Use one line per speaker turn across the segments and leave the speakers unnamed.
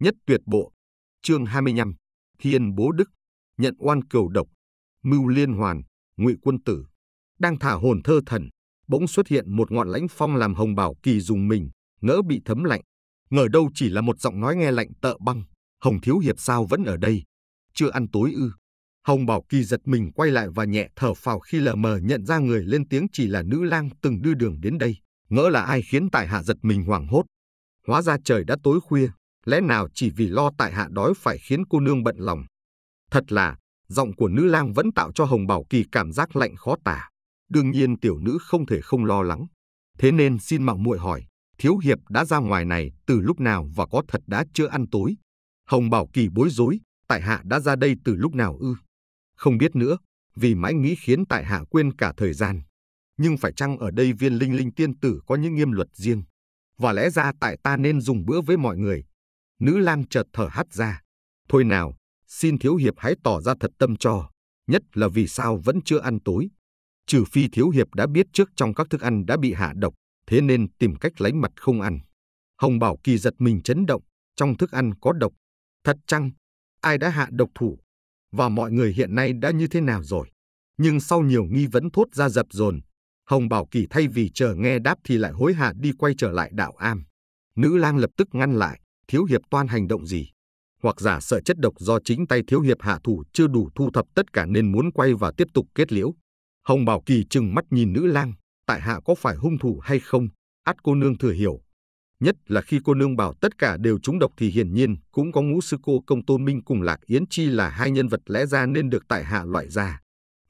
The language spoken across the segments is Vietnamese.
nhất tuyệt bộ, chương 25, hiền bố đức, nhận oan cừu độc, mưu liên hoàn, ngụy quân tử. Đang thả hồn thơ thần, bỗng xuất hiện một ngọn lãnh phong làm hồng bảo kỳ dùng mình, ngỡ bị thấm lạnh. Ngờ đâu chỉ là một giọng nói nghe lạnh tợ băng, hồng thiếu hiệp sao vẫn ở đây, chưa ăn tối ư. Hồng Bảo Kỳ giật mình quay lại và nhẹ thở phào khi lờ mờ nhận ra người lên tiếng chỉ là nữ lang từng đưa đường đến đây. Ngỡ là ai khiến tại hạ giật mình hoảng hốt. Hóa ra trời đã tối khuya, lẽ nào chỉ vì lo tại hạ đói phải khiến cô nương bận lòng. Thật là, giọng của nữ lang vẫn tạo cho Hồng Bảo Kỳ cảm giác lạnh khó tả. Đương nhiên tiểu nữ không thể không lo lắng. Thế nên xin mạo muội hỏi, thiếu hiệp đã ra ngoài này từ lúc nào và có thật đã chưa ăn tối? Hồng Bảo Kỳ bối rối, tại hạ đã ra đây từ lúc nào ư? Không biết nữa, vì mãi nghĩ khiến tại hạ quên cả thời gian. Nhưng phải chăng ở đây viên linh linh tiên tử có những nghiêm luật riêng? Và lẽ ra tại ta nên dùng bữa với mọi người, Nữ lang chợt thở hắt ra. Thôi nào, xin thiếu hiệp hãy tỏ ra thật tâm cho, nhất là vì sao vẫn chưa ăn tối. Trừ phi thiếu hiệp đã biết trước trong các thức ăn đã bị hạ độc, thế nên tìm cách lánh mặt không ăn. Hồng Bảo Kỳ giật mình chấn động, trong thức ăn có độc. Thật chăng, ai đã hạ độc thủ? Và mọi người hiện nay đã như thế nào rồi? Nhưng sau nhiều nghi vấn thốt ra dập dồn, Hồng Bảo Kỳ thay vì chờ nghe đáp thì lại hối hả đi quay trở lại đạo am. Nữ lang lập tức ngăn lại, thiếu hiệp toan hành động gì, hoặc giả sợ chất độc do chính tay thiếu hiệp hạ thủ chưa đủ thu thập tất cả nên muốn quay và tiếp tục kết liễu. Hồng Bảo Kỳ trừng mắt nhìn nữ lang, tại hạ có phải hung thủ hay không, át cô nương thừa hiểu. Nhất là khi cô nương bảo tất cả đều trúng độc thì hiển nhiên cũng có ngũ sư cô công tôn minh cùng lạc yến chi là hai nhân vật lẽ ra nên được tại hạ loại ra.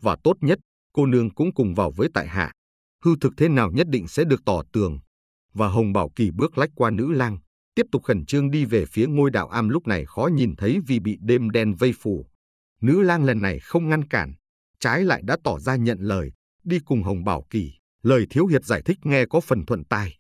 Và tốt nhất, cô nương cũng cùng vào với tại hạ. Hư thực thế nào nhất định sẽ được tỏ tường. Và Hồng Bảo Kỳ bước lách qua nữ lang, tiếp tục khẩn trương đi về phía ngôi đạo am lúc này khó nhìn thấy vì bị đêm đen vây phủ. Nữ lang lần này không ngăn cản, trái lại đã tỏ ra nhận lời, đi cùng Hồng Bảo Kỳ, lời Thiếu Hiệp giải thích nghe có phần thuận tai.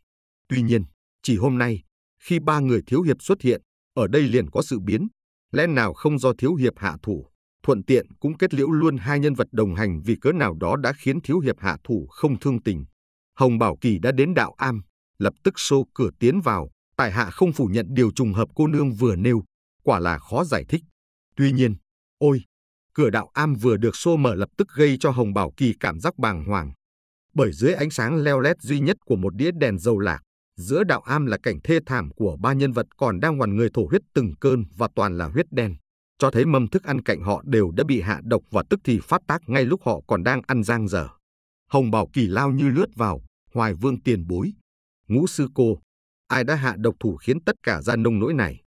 Tuy nhiên, chỉ hôm nay, khi ba người Thiếu Hiệp xuất hiện, ở đây liền có sự biến, lẽ nào không do Thiếu Hiệp hạ thủ, thuận tiện cũng kết liễu luôn hai nhân vật đồng hành vì cớ nào đó đã khiến Thiếu Hiệp hạ thủ không thương tình. Hồng Bảo Kỳ đã đến đạo am, lập tức xô cửa tiến vào, tại hạ không phủ nhận điều trùng hợp cô nương vừa nêu, quả là khó giải thích. Tuy nhiên, ôi, cửa đạo am vừa được xô mở lập tức gây cho Hồng Bảo Kỳ cảm giác bàng hoàng. Bởi dưới ánh sáng leo lét duy nhất của một đĩa đèn dầu lạc, giữa đạo am là cảnh thê thảm của ba nhân vật còn đang hoàn người thổ huyết từng cơn và toàn là huyết đen, cho thấy mâm thức ăn cạnh họ đều đã bị hạ độc và tức thì phát tác ngay lúc họ còn đang ăn giang dở. Hồng Bảo Kỳ lao như lướt vào, Hoài Vương tiền bối. Ngũ sư cô, ai đã hạ độc thủ khiến tất cả ra nông nỗi này.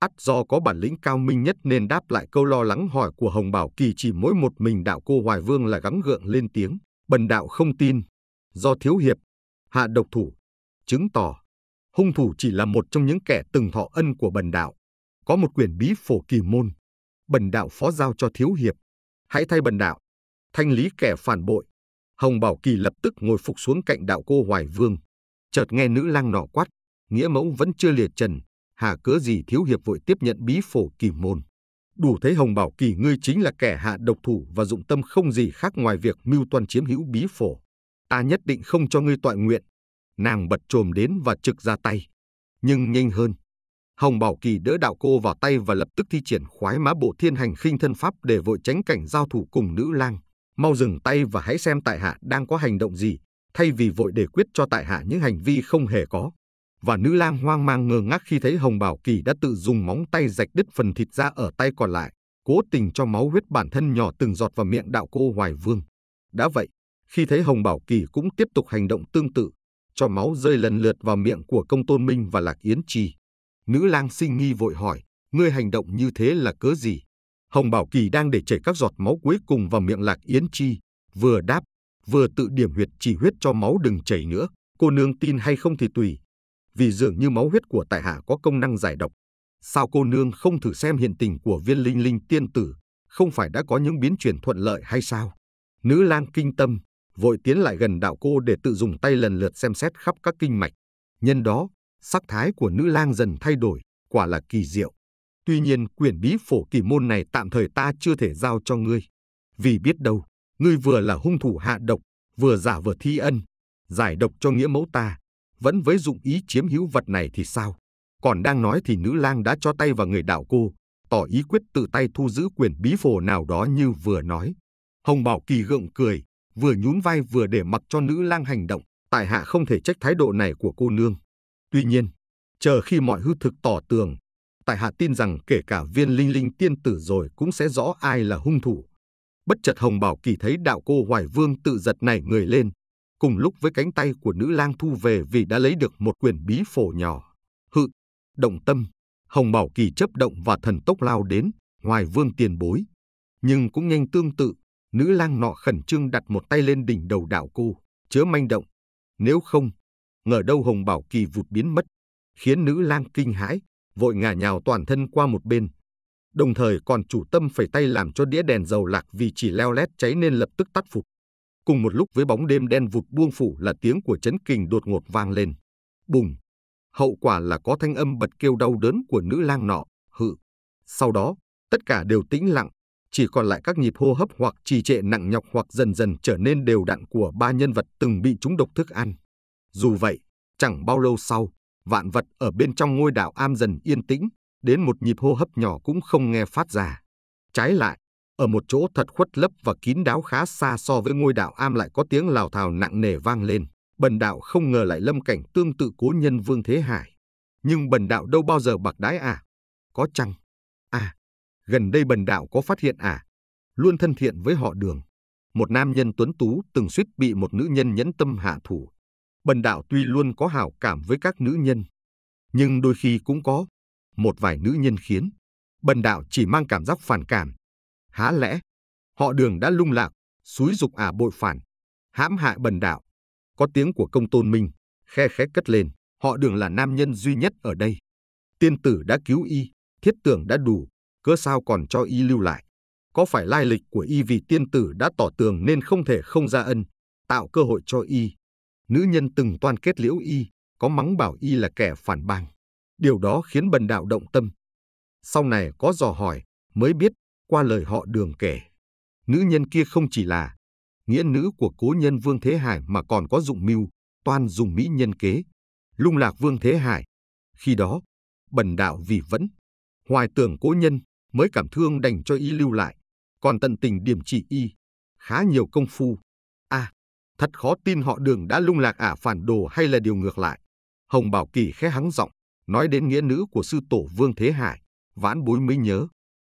Ắt do có bản lĩnh cao minh nhất nên đáp lại câu lo lắng hỏi của Hồng Bảo Kỳ chỉ mỗi một mình đạo cô Hoài Vương là gắng gượng lên tiếng. Bần đạo không tin. Do thiếu hiệp, hạ độc thủ, chứng tỏ hung thủ chỉ là một trong những kẻ từng thọ ân của bần đạo. Có một quyền bí phổ kỳ môn, bần đạo phó giao cho thiếu hiệp. Hãy thay bần đạo, thanh lý kẻ phản bội. Hồng Bảo Kỳ lập tức ngồi phục xuống cạnh đạo cô Hoài Vương. Chợt nghe nữ lang nọ quát, nghĩa mẫu vẫn chưa liệt trần, hà cớ gì thiếu hiệp vội tiếp nhận bí phổ kỳ môn. Đủ thấy Hồng Bảo Kỳ ngươi chính là kẻ hạ độc thủ và dụng tâm không gì khác ngoài việc mưu toan chiếm hữu bí phổ. Ta nhất định không cho ngươi tọa nguyện. Nàng bật trồm đến và trực ra tay. Nhưng nhanh hơn, Hồng Bảo Kỳ đỡ đạo cô vào tay và lập tức thi triển khoái má bộ thiên hành khinh thân pháp để vội tránh cảnh giao thủ cùng nữ lang. Mau dừng tay và hãy xem tại hạ đang có hành động gì, thay vì vội để quyết cho tại hạ những hành vi không hề có và nữ lang hoang mang ngơ ngác khi thấy Hồng Bảo Kỳ đã tự dùng móng tay rạch đứt phần thịt ra ở tay còn lại, cố tình cho máu huyết bản thân nhỏ từng giọt vào miệng đạo cô Hoài Vương. Đã vậy, khi thấy Hồng Bảo Kỳ cũng tiếp tục hành động tương tự, cho máu rơi lần lượt vào miệng của công tôn minh và lạc yến trì. Nữ lang sinh nghi vội hỏi, ngươi hành động như thế là cớ gì? Hồng Bảo Kỳ đang để chảy các giọt máu cuối cùng vào miệng lạc yến chi, vừa đáp, vừa tự điểm huyệt chỉ huyết cho máu đừng chảy nữa. Cô nương tin hay không thì tùy, vì dường như máu huyết của tại hạ có công năng giải độc. Sao cô nương không thử xem hiện tình của viên linh linh tiên tử, không phải đã có những biến chuyển thuận lợi hay sao? Nữ lang kinh tâm, vội tiến lại gần đạo cô để tự dùng tay lần lượt xem xét khắp các kinh mạch. Nhân đó, sắc thái của nữ lang dần thay đổi, quả là kỳ diệu. Tuy nhiên quyển bí phổ kỳ môn này tạm thời ta chưa thể giao cho ngươi. Vì biết đâu, ngươi vừa là hung thủ hạ độc, vừa giả vừa thi ân, giải độc cho nghĩa mẫu ta, vẫn với dụng ý chiếm hữu vật này thì sao? Còn đang nói thì nữ lang đã cho tay vào người đạo cô, tỏ ý quyết tự tay thu giữ quyền bí phổ nào đó như vừa nói. Hồng Bảo Kỳ gượng cười, vừa nhún vai vừa để mặc cho nữ lang hành động, tại hạ không thể trách thái độ này của cô nương. Tuy nhiên, chờ khi mọi hư thực tỏ tường, tại hạ tin rằng kể cả viên linh linh tiên tử rồi cũng sẽ rõ ai là hung thủ. Bất chợt Hồng Bảo Kỳ thấy đạo cô Hoài Vương tự giật nảy người lên, cùng lúc với cánh tay của nữ lang thu về vì đã lấy được một quyền bí phổ nhỏ. Hự, động tâm, hồng bảo kỳ chấp động và thần tốc lao đến, ngoài vương tiền bối. Nhưng cũng nhanh tương tự, nữ lang nọ khẩn trương đặt một tay lên đỉnh đầu đạo cô, chớ manh động. Nếu không, ngờ đâu hồng bảo kỳ vụt biến mất, khiến nữ lang kinh hãi, vội ngả nhào toàn thân qua một bên. Đồng thời còn chủ tâm phải tay làm cho đĩa đèn dầu lạc vì chỉ leo lét cháy nên lập tức tắt phục. Cùng một lúc với bóng đêm đen vụt buông phủ là tiếng của chấn kinh đột ngột vang lên. Bùng! Hậu quả là có thanh âm bật kêu đau đớn của nữ lang nọ, hự. Sau đó, tất cả đều tĩnh lặng, chỉ còn lại các nhịp hô hấp hoặc trì trệ nặng nhọc hoặc dần dần trở nên đều đặn của ba nhân vật từng bị chúng độc thức ăn. Dù vậy, chẳng bao lâu sau, vạn vật ở bên trong ngôi đảo am dần yên tĩnh, đến một nhịp hô hấp nhỏ cũng không nghe phát ra. Trái lại, ở một chỗ thật khuất lấp và kín đáo khá xa so với ngôi đạo am lại có tiếng lào thào nặng nề vang lên. Bần đạo không ngờ lại lâm cảnh tương tự cố nhân Vương Thế Hải. Nhưng bần đạo đâu bao giờ bạc đái à? Có chăng? À, gần đây bần đạo có phát hiện à? Luôn thân thiện với họ đường. Một nam nhân tuấn tú từng suýt bị một nữ nhân nhẫn tâm hạ thủ. Bần đạo tuy luôn có hảo cảm với các nữ nhân, nhưng đôi khi cũng có một vài nữ nhân khiến bần đạo chỉ mang cảm giác phản cảm Há lẽ, họ đường đã lung lạc, xúi dục ả bội phản, hãm hại bần đạo. Có tiếng của công tôn minh, khe khẽ cất lên, họ đường là nam nhân duy nhất ở đây. Tiên tử đã cứu y, thiết tưởng đã đủ, cớ sao còn cho y lưu lại. Có phải lai lịch của y vì tiên tử đã tỏ tường nên không thể không ra ân, tạo cơ hội cho y. Nữ nhân từng toan kết liễu y, có mắng bảo y là kẻ phản bang. Điều đó khiến bần đạo động tâm. Sau này có dò hỏi, mới biết qua lời họ đường kể, nữ nhân kia không chỉ là nghĩa nữ của cố nhân Vương Thế Hải mà còn có dụng mưu, toan dùng mỹ nhân kế, lung lạc Vương Thế Hải. Khi đó, bần đạo vì vẫn, hoài tưởng cố nhân mới cảm thương đành cho y lưu lại, còn tận tình điểm trị y, khá nhiều công phu. a à, thật khó tin họ đường đã lung lạc ả à phản đồ hay là điều ngược lại. Hồng Bảo Kỳ khẽ hắng giọng, nói đến nghĩa nữ của sư tổ Vương Thế Hải, vãn bối mới nhớ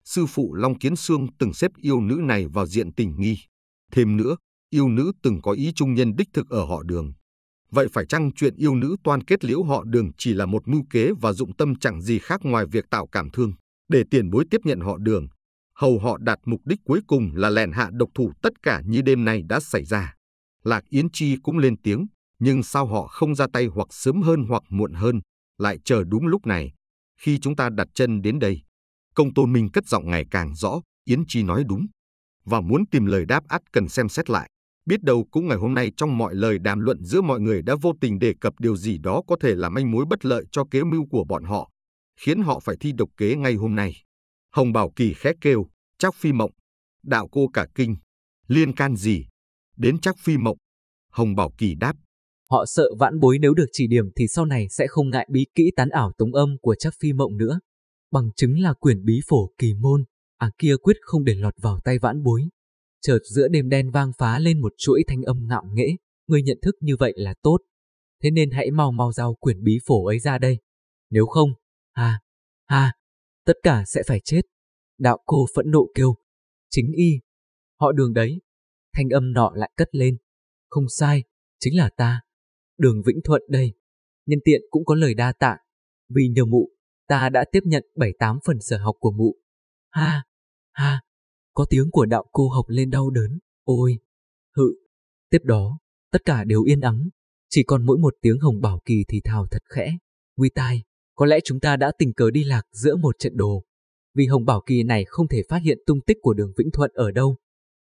sư phụ Long Kiến Sương từng xếp yêu nữ này vào diện tình nghi. Thêm nữa, yêu nữ từng có ý trung nhân đích thực ở họ đường. Vậy phải chăng chuyện yêu nữ toan kết liễu họ đường chỉ là một mưu kế và dụng tâm chẳng gì khác ngoài việc tạo cảm thương, để tiền bối tiếp nhận họ đường. Hầu họ đạt mục đích cuối cùng là lèn hạ độc thủ tất cả như đêm nay đã xảy ra. Lạc Yến Chi cũng lên tiếng, nhưng sao họ không ra tay hoặc sớm hơn hoặc muộn hơn, lại chờ đúng lúc này, khi chúng ta đặt chân đến đây. Công Tôn Minh cất giọng ngày càng rõ, Yến Chi nói đúng. Và muốn tìm lời đáp ắt cần xem xét lại. Biết đâu cũng ngày hôm nay trong mọi lời đàm luận giữa mọi người đã vô tình đề cập điều gì đó có thể là manh mối bất lợi cho kế mưu của bọn họ, khiến họ phải thi độc kế ngay hôm nay. Hồng Bảo Kỳ khẽ kêu, chắc phi mộng, đạo cô cả kinh, liên can gì? Đến chắc phi mộng. Hồng Bảo Kỳ đáp, họ sợ vãn bối nếu
được chỉ điểm thì sau này sẽ không ngại bí kỹ tán ảo tống âm của chắc phi mộng nữa bằng chứng là quyển bí phổ kỳ môn, à kia quyết không để lọt vào tay vãn bối. Chợt giữa đêm đen vang phá lên một chuỗi thanh âm ngạo nghễ, người nhận thức như vậy là tốt. Thế nên hãy mau mau giao quyển bí phổ ấy ra đây. Nếu không, ha, ha, tất cả sẽ phải chết. Đạo cô phẫn nộ kêu, chính y, họ đường đấy. Thanh âm nọ lại cất lên, không sai, chính là ta. Đường Vĩnh Thuận đây. Nhân tiện cũng có lời đa tạ, vì nhờ mụ ta đã tiếp nhận 7-8 phần sở học của mụ. Ha, ha, có tiếng của đạo cô học lên đau đớn, ôi, hự. Tiếp đó, tất cả đều yên ắng, chỉ còn mỗi một tiếng hồng bảo kỳ thì thào thật khẽ. Nguy tai, có lẽ chúng ta đã tình cờ đi lạc giữa một trận đồ. Vì hồng bảo kỳ này không thể phát hiện tung tích của đường Vĩnh Thuận ở đâu.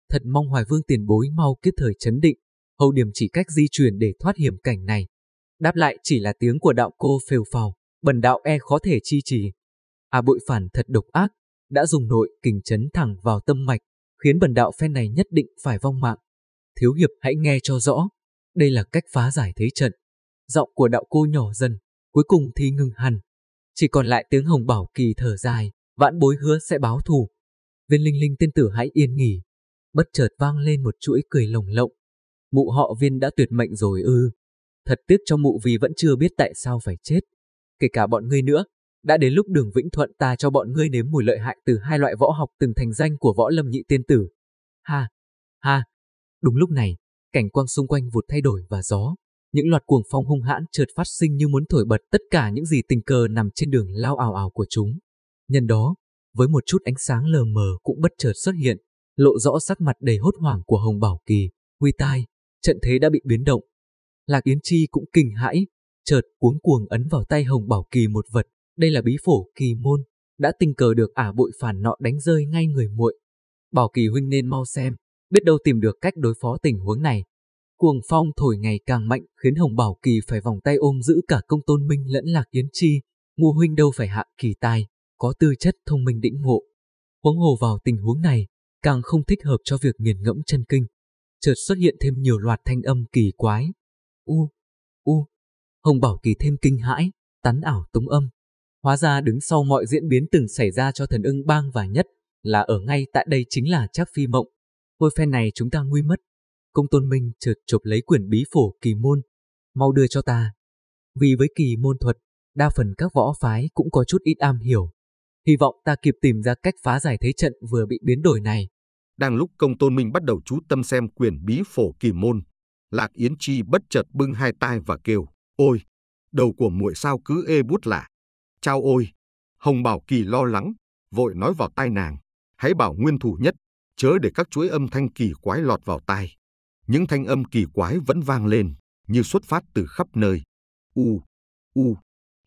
Thật mong Hoài Vương tiền bối mau kiếp thời chấn định, hầu điểm chỉ cách di chuyển để thoát hiểm cảnh này. Đáp lại chỉ là tiếng của đạo cô phều phào bần đạo e khó thể chi trì. À bội phản thật độc ác, đã dùng nội kình chấn thẳng vào tâm mạch, khiến bần đạo phen này nhất định phải vong mạng. Thiếu hiệp hãy nghe cho rõ, đây là cách phá giải thế trận. Giọng của đạo cô nhỏ dần, cuối cùng thì ngừng hẳn. Chỉ còn lại tiếng hồng bảo kỳ thở dài, vãn bối hứa sẽ báo thù. Viên linh linh tiên tử hãy yên nghỉ. Bất chợt vang lên một chuỗi cười lồng lộng. Mụ họ viên đã tuyệt mệnh rồi ư. Thật tiếc cho mụ vì vẫn chưa biết tại sao phải chết kể cả bọn ngươi nữa. Đã đến lúc đường Vĩnh Thuận ta cho bọn ngươi nếm mùi lợi hại từ hai loại võ học từng thành danh của võ lâm nhị tiên tử. Ha! Ha! Đúng lúc này, cảnh quang xung quanh vụt thay đổi và gió. Những loạt cuồng phong hung hãn chợt phát sinh như muốn thổi bật tất cả những gì tình cờ nằm trên đường lao ảo ảo của chúng. Nhân đó, với một chút ánh sáng lờ mờ cũng bất chợt xuất hiện, lộ rõ sắc mặt đầy hốt hoảng của Hồng Bảo Kỳ, Huy Tai, trận thế đã bị biến động. Lạc Yến Chi cũng kinh hãi, chợt cuống cuồng ấn vào tay Hồng Bảo Kỳ một vật, đây là bí phổ kỳ môn, đã tình cờ được ả bội phản nọ đánh rơi ngay người muội. Bảo Kỳ huynh nên mau xem, biết đâu tìm được cách đối phó tình huống này. Cuồng phong thổi ngày càng mạnh khiến Hồng Bảo Kỳ phải vòng tay ôm giữ cả công tôn minh lẫn lạc yến chi, ngu huynh đâu phải hạ kỳ tài, có tư chất thông minh đĩnh ngộ. Huống hồ vào tình huống này, càng không thích hợp cho việc nghiền ngẫm chân kinh. Chợt xuất hiện thêm nhiều loạt thanh âm kỳ quái. U, Hồng Bảo Kỳ thêm kinh hãi, tán ảo tống âm. Hóa ra đứng sau mọi diễn biến từng xảy ra cho thần ưng bang và nhất là ở ngay tại đây chính là Trác Phi Mộng. Hồi phen này chúng ta nguy mất. Công Tôn Minh chợt chụp lấy quyển bí phổ kỳ môn. Mau đưa cho ta. Vì với kỳ môn thuật, đa phần các võ phái cũng có chút ít am hiểu. Hy vọng ta kịp tìm ra cách phá giải thế trận vừa bị biến đổi này.
Đang lúc công tôn minh bắt đầu chú tâm xem quyển bí phổ kỳ môn, Lạc Yến Chi bất chợt bưng hai tay và kêu. Ôi, đầu của muội sao cứ ê bút lạ. Chao ôi, Hồng Bảo Kỳ lo lắng, vội nói vào tai nàng, hãy bảo nguyên thủ nhất, chớ để các chuỗi âm thanh kỳ quái lọt vào tai. Những thanh âm kỳ quái vẫn vang lên, như xuất phát từ khắp nơi. U, u,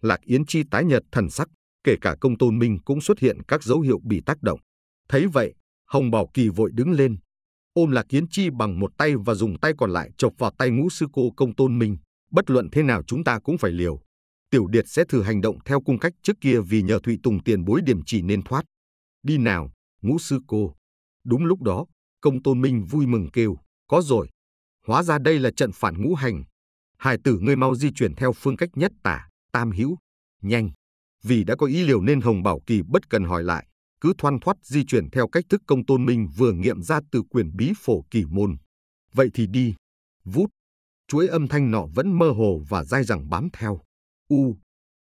Lạc Yến Chi tái nhật thần sắc, kể cả công tôn minh cũng xuất hiện các dấu hiệu bị tác động. Thấy vậy, Hồng Bảo Kỳ vội đứng lên, ôm Lạc Yến Chi bằng một tay và dùng tay còn lại chọc vào tay ngũ sư cô công tôn minh bất luận thế nào chúng ta cũng phải liều. Tiểu Điệt sẽ thử hành động theo cung cách trước kia vì nhờ Thụy Tùng tiền bối điểm chỉ nên thoát. Đi nào, ngũ sư cô. Đúng lúc đó, công tôn minh vui mừng kêu, có rồi. Hóa ra đây là trận phản ngũ hành. Hải tử ngươi mau di chuyển theo phương cách nhất tả, tam hữu, nhanh. Vì đã có ý liều nên Hồng Bảo Kỳ bất cần hỏi lại, cứ thoăn thoắt di chuyển theo cách thức công tôn minh vừa nghiệm ra từ quyền bí phổ kỳ môn. Vậy thì đi, vút chuỗi âm thanh nọ vẫn mơ hồ và dai dẳng bám theo. U,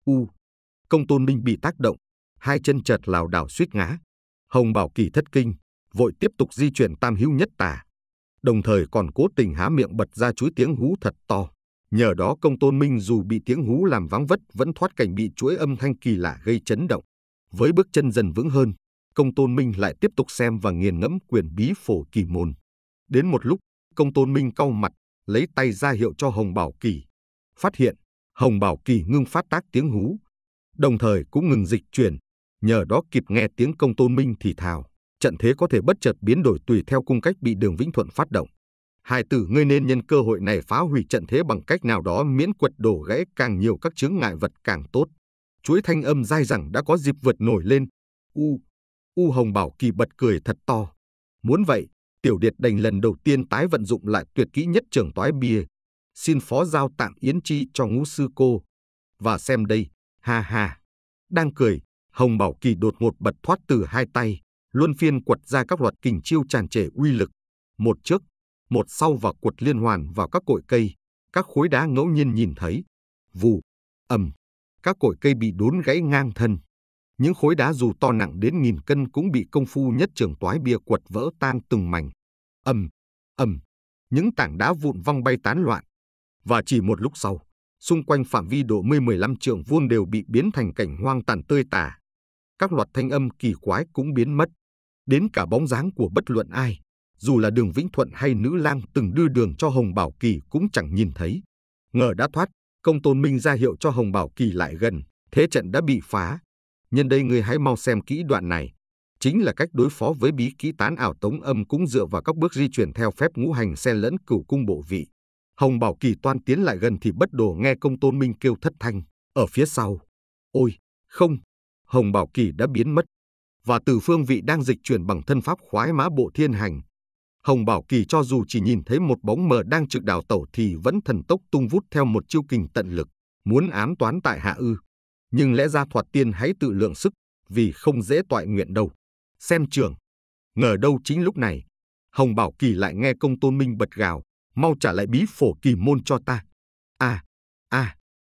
u. Công tôn ninh bị tác động, hai chân chợt lảo đảo suýt ngã. Hồng Bảo Kỳ thất kinh, vội tiếp tục di chuyển tam hữu nhất tà Đồng thời còn cố tình há miệng bật ra chuỗi tiếng hú thật to. Nhờ đó công tôn minh dù bị tiếng hú làm vắng vất vẫn thoát cảnh bị chuỗi âm thanh kỳ lạ gây chấn động. Với bước chân dần vững hơn, công tôn minh lại tiếp tục xem và nghiền ngẫm quyền bí phổ kỳ môn. Đến một lúc, công tôn minh cau mặt lấy tay ra hiệu cho Hồng Bảo Kỳ. Phát hiện, Hồng Bảo Kỳ ngưng phát tác tiếng hú, đồng thời cũng ngừng dịch chuyển, nhờ đó kịp nghe tiếng công tôn minh thì thào. Trận thế có thể bất chợt biến đổi tùy theo cung cách bị đường Vĩnh Thuận phát động. Hai tử ngươi nên nhân cơ hội này phá hủy trận thế bằng cách nào đó miễn quật đổ gãy càng nhiều các chướng ngại vật càng tốt. Chuỗi thanh âm dai dẳng đã có dịp vượt nổi lên. U, U Hồng Bảo Kỳ bật cười thật to. Muốn vậy, Tiểu Điệt đành lần đầu tiên tái vận dụng lại tuyệt kỹ nhất trường toái bia, xin phó giao tạm yến chi cho ngũ sư cô. Và xem đây, ha ha, đang cười, Hồng Bảo Kỳ đột ngột bật thoát từ hai tay, luân phiên quật ra các loạt kình chiêu tràn trề uy lực, một trước, một sau và quật liên hoàn vào các cội cây, các khối đá ngẫu nhiên nhìn thấy. Vù, ầm, các cội cây bị đốn gãy ngang thân. Những khối đá dù to nặng đến nghìn cân cũng bị công phu nhất trường toái bia quật vỡ tan từng mảnh. ầm, ầm, những tảng đá vụn văng bay tán loạn. Và chỉ một lúc sau, xung quanh phạm vi độ 10-15 trượng vuông đều bị biến thành cảnh hoang tàn tơi tả. Các loạt thanh âm kỳ quái cũng biến mất, đến cả bóng dáng của bất luận ai, dù là Đường Vĩnh Thuận hay nữ lang từng đưa đường cho Hồng Bảo Kỳ cũng chẳng nhìn thấy. Ngờ đã thoát, Công Tôn Minh ra hiệu cho Hồng Bảo Kỳ lại gần, thế trận đã bị phá, Nhân đây người hãy mau xem kỹ đoạn này. Chính là cách đối phó với bí kỹ tán ảo tống âm cũng dựa vào các bước di chuyển theo phép ngũ hành xen lẫn cửu cung bộ vị. Hồng Bảo Kỳ toan tiến lại gần thì bất đồ nghe công tôn minh kêu thất thanh, ở phía sau. Ôi, không, Hồng Bảo Kỳ đã biến mất. Và từ phương vị đang dịch chuyển bằng thân pháp khoái mã bộ thiên hành. Hồng Bảo Kỳ cho dù chỉ nhìn thấy một bóng mờ đang trực đào tẩu thì vẫn thần tốc tung vút theo một chiêu kình tận lực, muốn ám toán tại hạ ư nhưng lẽ ra thoạt tiên hãy tự lượng sức vì không dễ toại nguyện đâu. Xem trường. Ngờ đâu chính lúc này, Hồng Bảo Kỳ lại nghe công tôn minh bật gào, mau trả lại bí phổ kỳ môn cho ta. À, à,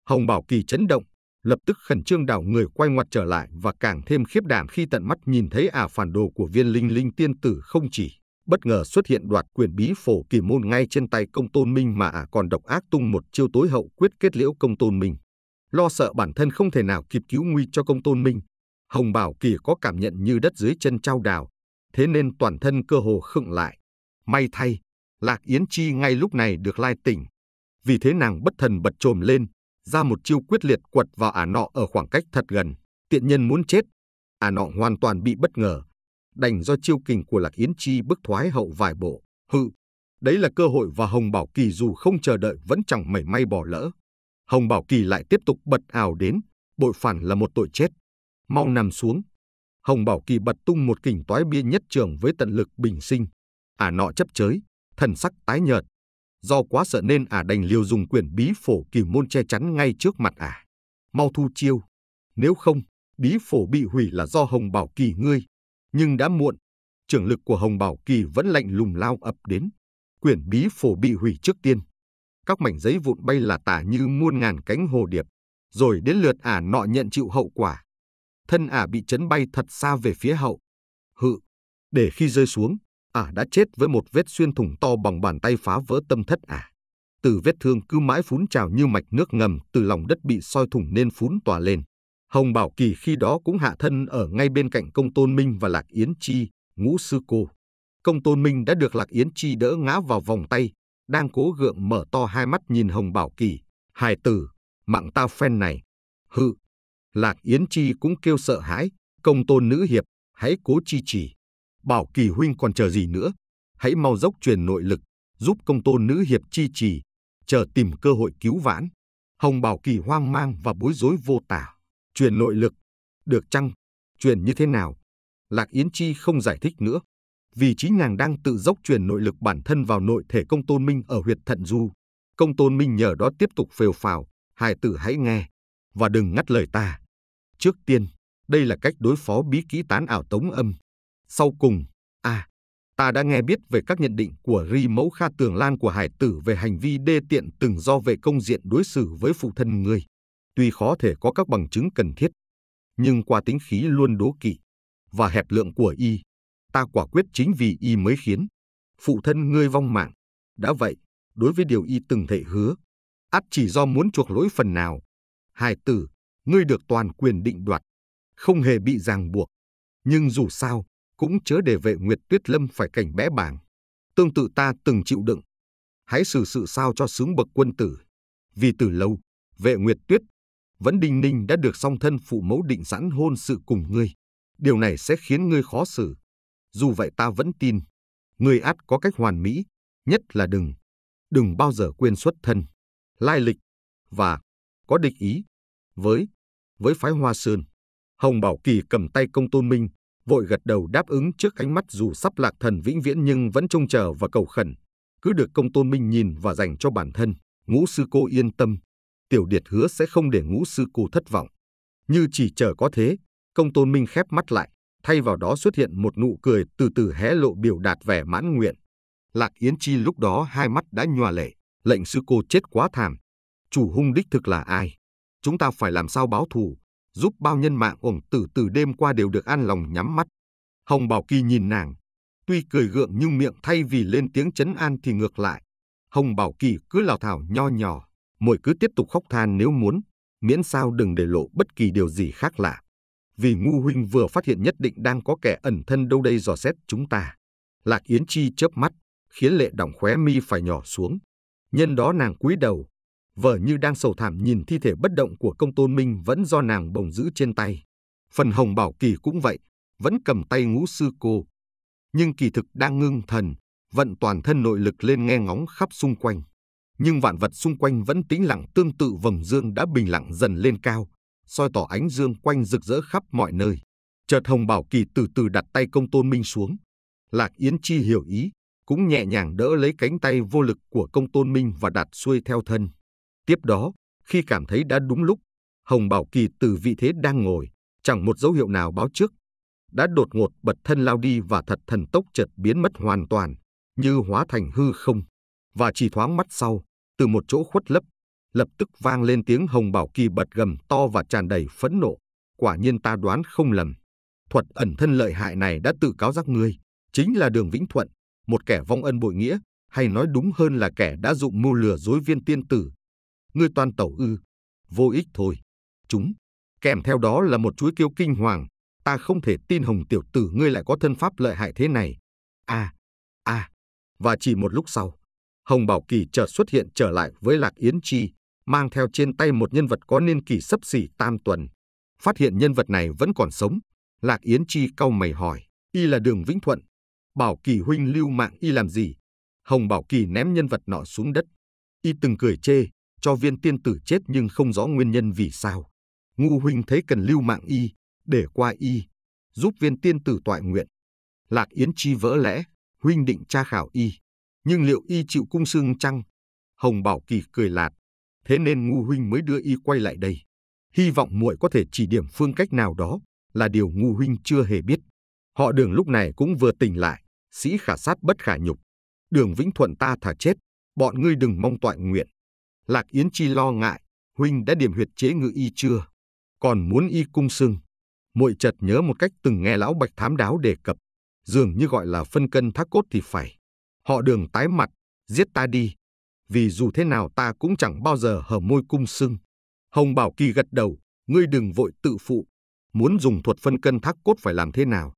Hồng Bảo Kỳ chấn động, lập tức khẩn trương đảo người quay ngoặt trở lại và càng thêm khiếp đảm khi tận mắt nhìn thấy ả phản đồ của viên linh linh tiên tử không chỉ bất ngờ xuất hiện đoạt quyền bí phổ kỳ môn ngay trên tay công tôn minh mà ả còn độc ác tung một chiêu tối hậu quyết kết liễu công tôn minh lo sợ bản thân không thể nào kịp cứu nguy cho công tôn minh. Hồng Bảo Kỳ có cảm nhận như đất dưới chân trao đảo thế nên toàn thân cơ hồ khựng lại. May thay, Lạc Yến Chi ngay lúc này được lai tỉnh. Vì thế nàng bất thần bật trồm lên, ra một chiêu quyết liệt quật vào ả nọ ở khoảng cách thật gần. Tiện nhân muốn chết, ả nọ hoàn toàn bị bất ngờ. Đành do chiêu kình của Lạc Yến Chi bức thoái hậu vài bộ. Hự, đấy là cơ hội và Hồng Bảo Kỳ dù không chờ đợi vẫn chẳng mảy may bỏ lỡ. Hồng Bảo Kỳ lại tiếp tục bật ảo đến, bội phản là một tội chết. Mau nằm xuống. Hồng Bảo Kỳ bật tung một kình toái bia nhất trường với tận lực bình sinh. Ả à nọ chấp chới, thần sắc tái nhợt. Do quá sợ nên Ả à đành liều dùng quyển bí phổ kỳ môn che chắn ngay trước mặt Ả. À. Mau thu chiêu. Nếu không, bí phổ bị hủy là do Hồng Bảo Kỳ ngươi. Nhưng đã muộn, trưởng lực của Hồng Bảo Kỳ vẫn lạnh lùng lao ập đến. Quyển bí phổ bị hủy trước tiên các mảnh giấy vụn bay là tả như muôn ngàn cánh hồ điệp, rồi đến lượt ả nọ nhận chịu hậu quả. Thân ả bị chấn bay thật xa về phía hậu. Hự, để khi rơi xuống, ả đã chết với một vết xuyên thủng to bằng bàn tay phá vỡ tâm thất ả. Từ vết thương cứ mãi phún trào như mạch nước ngầm từ lòng đất bị soi thủng nên phún tỏa lên. Hồng Bảo Kỳ khi đó cũng hạ thân ở ngay bên cạnh Công Tôn Minh và Lạc Yến Chi, ngũ sư cô. Công Tôn Minh đã được Lạc Yến Chi đỡ ngã vào vòng tay, đang cố gượng mở to hai mắt nhìn Hồng Bảo Kỳ. Hài tử, mạng tao phen này. Hự. Lạc Yến Chi cũng kêu sợ hãi. Công tôn nữ hiệp, hãy cố chi trì. Bảo Kỳ huynh còn chờ gì nữa? Hãy mau dốc truyền nội lực, giúp công tôn nữ hiệp chi trì, chờ tìm cơ hội cứu vãn. Hồng Bảo Kỳ hoang mang và bối rối vô tả. Truyền nội lực. Được chăng? Truyền như thế nào? Lạc Yến Chi không giải thích nữa vì chính nàng đang tự dốc truyền nội lực bản thân vào nội thể công tôn minh ở huyệt thận du. Công tôn minh nhờ đó tiếp tục phều phào, hài tử hãy nghe, và đừng ngắt lời ta. Trước tiên, đây là cách đối phó bí kỹ tán ảo tống âm. Sau cùng, à, ta đã nghe biết về các nhận định của ri mẫu kha tường lan của hải tử về hành vi đê tiện từng do vệ công diện đối xử với phụ thân ngươi. Tuy khó thể có các bằng chứng cần thiết, nhưng qua tính khí luôn đố kỵ và hẹp lượng của y, ta quả quyết chính vì y mới khiến phụ thân ngươi vong mạng. Đã vậy, đối với điều y từng thể hứa, ắt chỉ do muốn chuộc lỗi phần nào. Hải tử, ngươi được toàn quyền định đoạt, không hề bị ràng buộc. Nhưng dù sao, cũng chớ để vệ Nguyệt Tuyết Lâm phải cảnh bẽ bàng Tương tự ta từng chịu đựng. Hãy xử sự sao cho xứng bậc quân tử. Vì từ lâu, vệ Nguyệt Tuyết, vẫn đình ninh đã được song thân phụ mẫu định sẵn hôn sự cùng ngươi. Điều này sẽ khiến ngươi khó xử dù vậy ta vẫn tin, người ắt có cách hoàn mỹ, nhất là đừng, đừng bao giờ quên xuất thân, lai lịch, và có địch ý. Với, với phái Hoa Sơn, Hồng Bảo Kỳ cầm tay công tôn minh, vội gật đầu đáp ứng trước ánh mắt dù sắp lạc thần vĩnh viễn nhưng vẫn trông chờ và cầu khẩn, cứ được công tôn minh nhìn và dành cho bản thân, ngũ sư cô yên tâm, tiểu điệt hứa sẽ không để ngũ sư cô thất vọng. Như chỉ chờ có thế, công tôn minh khép mắt lại, thay vào đó xuất hiện một nụ cười từ từ hé lộ biểu đạt vẻ mãn nguyện. Lạc Yến Chi lúc đó hai mắt đã nhòa lệ, lệnh sư cô chết quá thảm. Chủ hung đích thực là ai? Chúng ta phải làm sao báo thù, giúp bao nhân mạng ổng tử từ đêm qua đều được an lòng nhắm mắt. Hồng Bảo Kỳ nhìn nàng, tuy cười gượng nhưng miệng thay vì lên tiếng chấn an thì ngược lại. Hồng Bảo Kỳ cứ lào thảo nho nhỏ, mỗi cứ tiếp tục khóc than nếu muốn, miễn sao đừng để lộ bất kỳ điều gì khác lạ vì ngu huynh vừa phát hiện nhất định đang có kẻ ẩn thân đâu đây dò xét chúng ta. Lạc Yến Chi chớp mắt, khiến lệ đỏng khóe mi phải nhỏ xuống. Nhân đó nàng cúi đầu, vờ như đang sầu thảm nhìn thi thể bất động của công tôn minh vẫn do nàng bồng giữ trên tay. Phần hồng bảo kỳ cũng vậy, vẫn cầm tay ngũ sư cô. Nhưng kỳ thực đang ngưng thần, vận toàn thân nội lực lên nghe ngóng khắp xung quanh. Nhưng vạn vật xung quanh vẫn tĩnh lặng tương tự vầng dương đã bình lặng dần lên cao, soi tỏ ánh dương quanh rực rỡ khắp mọi nơi. Chợt Hồng Bảo Kỳ từ từ đặt tay công tôn minh xuống. Lạc Yến Chi hiểu ý, cũng nhẹ nhàng đỡ lấy cánh tay vô lực của công tôn minh và đặt xuôi theo thân. Tiếp đó, khi cảm thấy đã đúng lúc, Hồng Bảo Kỳ từ vị thế đang ngồi, chẳng một dấu hiệu nào báo trước, đã đột ngột bật thân lao đi và thật thần tốc chợt biến mất hoàn toàn, như hóa thành hư không. Và chỉ thoáng mắt sau, từ một chỗ khuất lấp lập tức vang lên tiếng Hồng Bảo Kỳ bật gầm to và tràn đầy phẫn nộ. Quả nhiên ta đoán không lầm. Thuật ẩn thân lợi hại này đã tự cáo giác ngươi, chính là đường Vĩnh Thuận, một kẻ vong ân bội nghĩa, hay nói đúng hơn là kẻ đã dụng mưu lừa dối viên tiên tử. Ngươi toàn tẩu ư, vô ích thôi. Chúng, kèm theo đó là một chuỗi kêu kinh hoàng, ta không thể tin Hồng Tiểu Tử ngươi lại có thân pháp lợi hại thế này. À, à, và chỉ một lúc sau, Hồng Bảo Kỳ chợt xuất hiện trở lại với Lạc Yến Chi, mang theo trên tay một nhân vật có niên kỷ sấp xỉ tam tuần. Phát hiện nhân vật này vẫn còn sống, Lạc Yến Chi cau mày hỏi, y là đường Vĩnh Thuận, Bảo Kỳ huynh lưu mạng y làm gì? Hồng Bảo Kỳ ném nhân vật nọ xuống đất. Y từng cười chê, cho viên tiên tử chết nhưng không rõ nguyên nhân vì sao. Ngu huynh thấy cần lưu mạng y, để qua y, giúp viên tiên tử tọa nguyện. Lạc Yến Chi vỡ lẽ, huynh định tra khảo y. Nhưng liệu y chịu cung xương chăng? Hồng Bảo Kỳ cười lạt, thế nên ngu huynh mới đưa y quay lại đây. Hy vọng muội có thể chỉ điểm phương cách nào đó, là điều ngu huynh chưa hề biết. Họ đường lúc này cũng vừa tỉnh lại, sĩ khả sát bất khả nhục. Đường Vĩnh Thuận ta thả chết, bọn ngươi đừng mong toại nguyện. Lạc Yến Chi lo ngại, huynh đã điểm huyệt chế ngự y chưa? Còn muốn y cung sưng. Muội chợt nhớ một cách từng nghe lão Bạch Thám Đáo đề cập, dường như gọi là phân cân thác cốt thì phải. Họ đường tái mặt, giết ta đi, vì dù thế nào ta cũng chẳng bao giờ hở môi cung sưng. Hồng Bảo Kỳ gật đầu, ngươi đừng vội tự phụ, muốn dùng thuật phân cân thác cốt phải làm thế nào?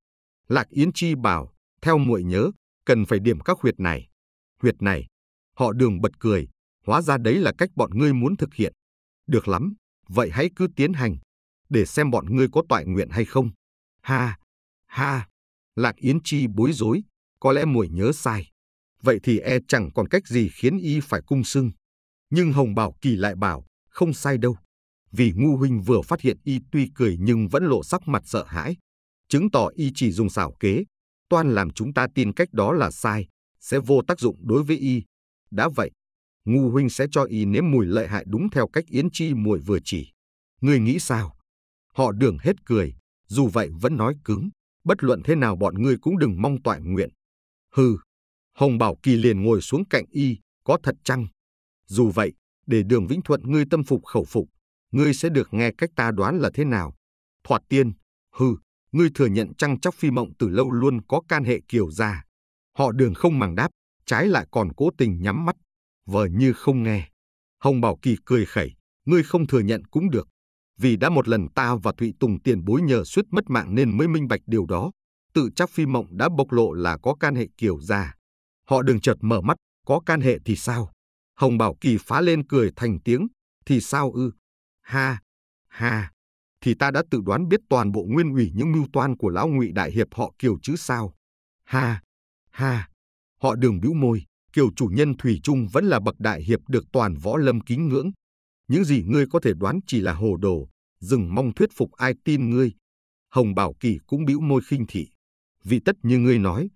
Lạc Yến Chi bảo, theo muội nhớ, cần phải điểm các huyệt này. Huyệt này, họ đường bật cười, hóa ra đấy là cách bọn ngươi muốn thực hiện. Được lắm, vậy hãy cứ tiến hành, để xem bọn ngươi có toại nguyện hay không. Ha, ha, Lạc Yến Chi bối rối, có lẽ muội nhớ sai vậy thì e chẳng còn cách gì khiến y phải cung sưng. Nhưng Hồng Bảo Kỳ lại bảo, không sai đâu. Vì ngu huynh vừa phát hiện y tuy cười nhưng vẫn lộ sắc mặt sợ hãi, chứng tỏ y chỉ dùng xảo kế, toan làm chúng ta tin cách đó là sai, sẽ vô tác dụng đối với y. Đã vậy, ngu huynh sẽ cho y nếm mùi lợi hại đúng theo cách Yến Chi muội vừa chỉ. Người nghĩ sao? Họ đường hết cười, dù vậy vẫn nói cứng, bất luận thế nào bọn ngươi cũng đừng mong toại nguyện. Hừ, Hồng Bảo Kỳ liền ngồi xuống cạnh y, có thật chăng? Dù vậy, để đường Vĩnh Thuận ngươi tâm phục khẩu phục, ngươi sẽ được nghe cách ta đoán là thế nào. Thoạt tiên, hừ, ngươi thừa nhận trăng chóc phi mộng từ lâu luôn có can hệ kiều gia. Họ đường không màng đáp, trái lại còn cố tình nhắm mắt, vờ như không nghe. Hồng Bảo Kỳ cười khẩy, ngươi không thừa nhận cũng được. Vì đã một lần ta và Thụy Tùng tiền bối nhờ suýt mất mạng nên mới minh bạch điều đó. Tự chắc phi mộng đã bộc lộ là có can hệ kiều gia. Họ đừng chợt mở mắt, có can hệ thì sao? Hồng Bảo Kỳ phá lên cười thành tiếng, thì sao ư? Ha, ha, thì ta đã tự đoán biết toàn bộ nguyên ủy những mưu toan của lão ngụy đại hiệp họ kiều chứ sao? Ha, ha, họ đường bĩu môi, kiều chủ nhân Thủy Trung vẫn là bậc đại hiệp được toàn võ lâm kính ngưỡng. Những gì ngươi có thể đoán chỉ là hồ đồ, dừng mong thuyết phục ai tin ngươi. Hồng Bảo Kỳ cũng bĩu môi khinh thị. Vị tất như ngươi nói,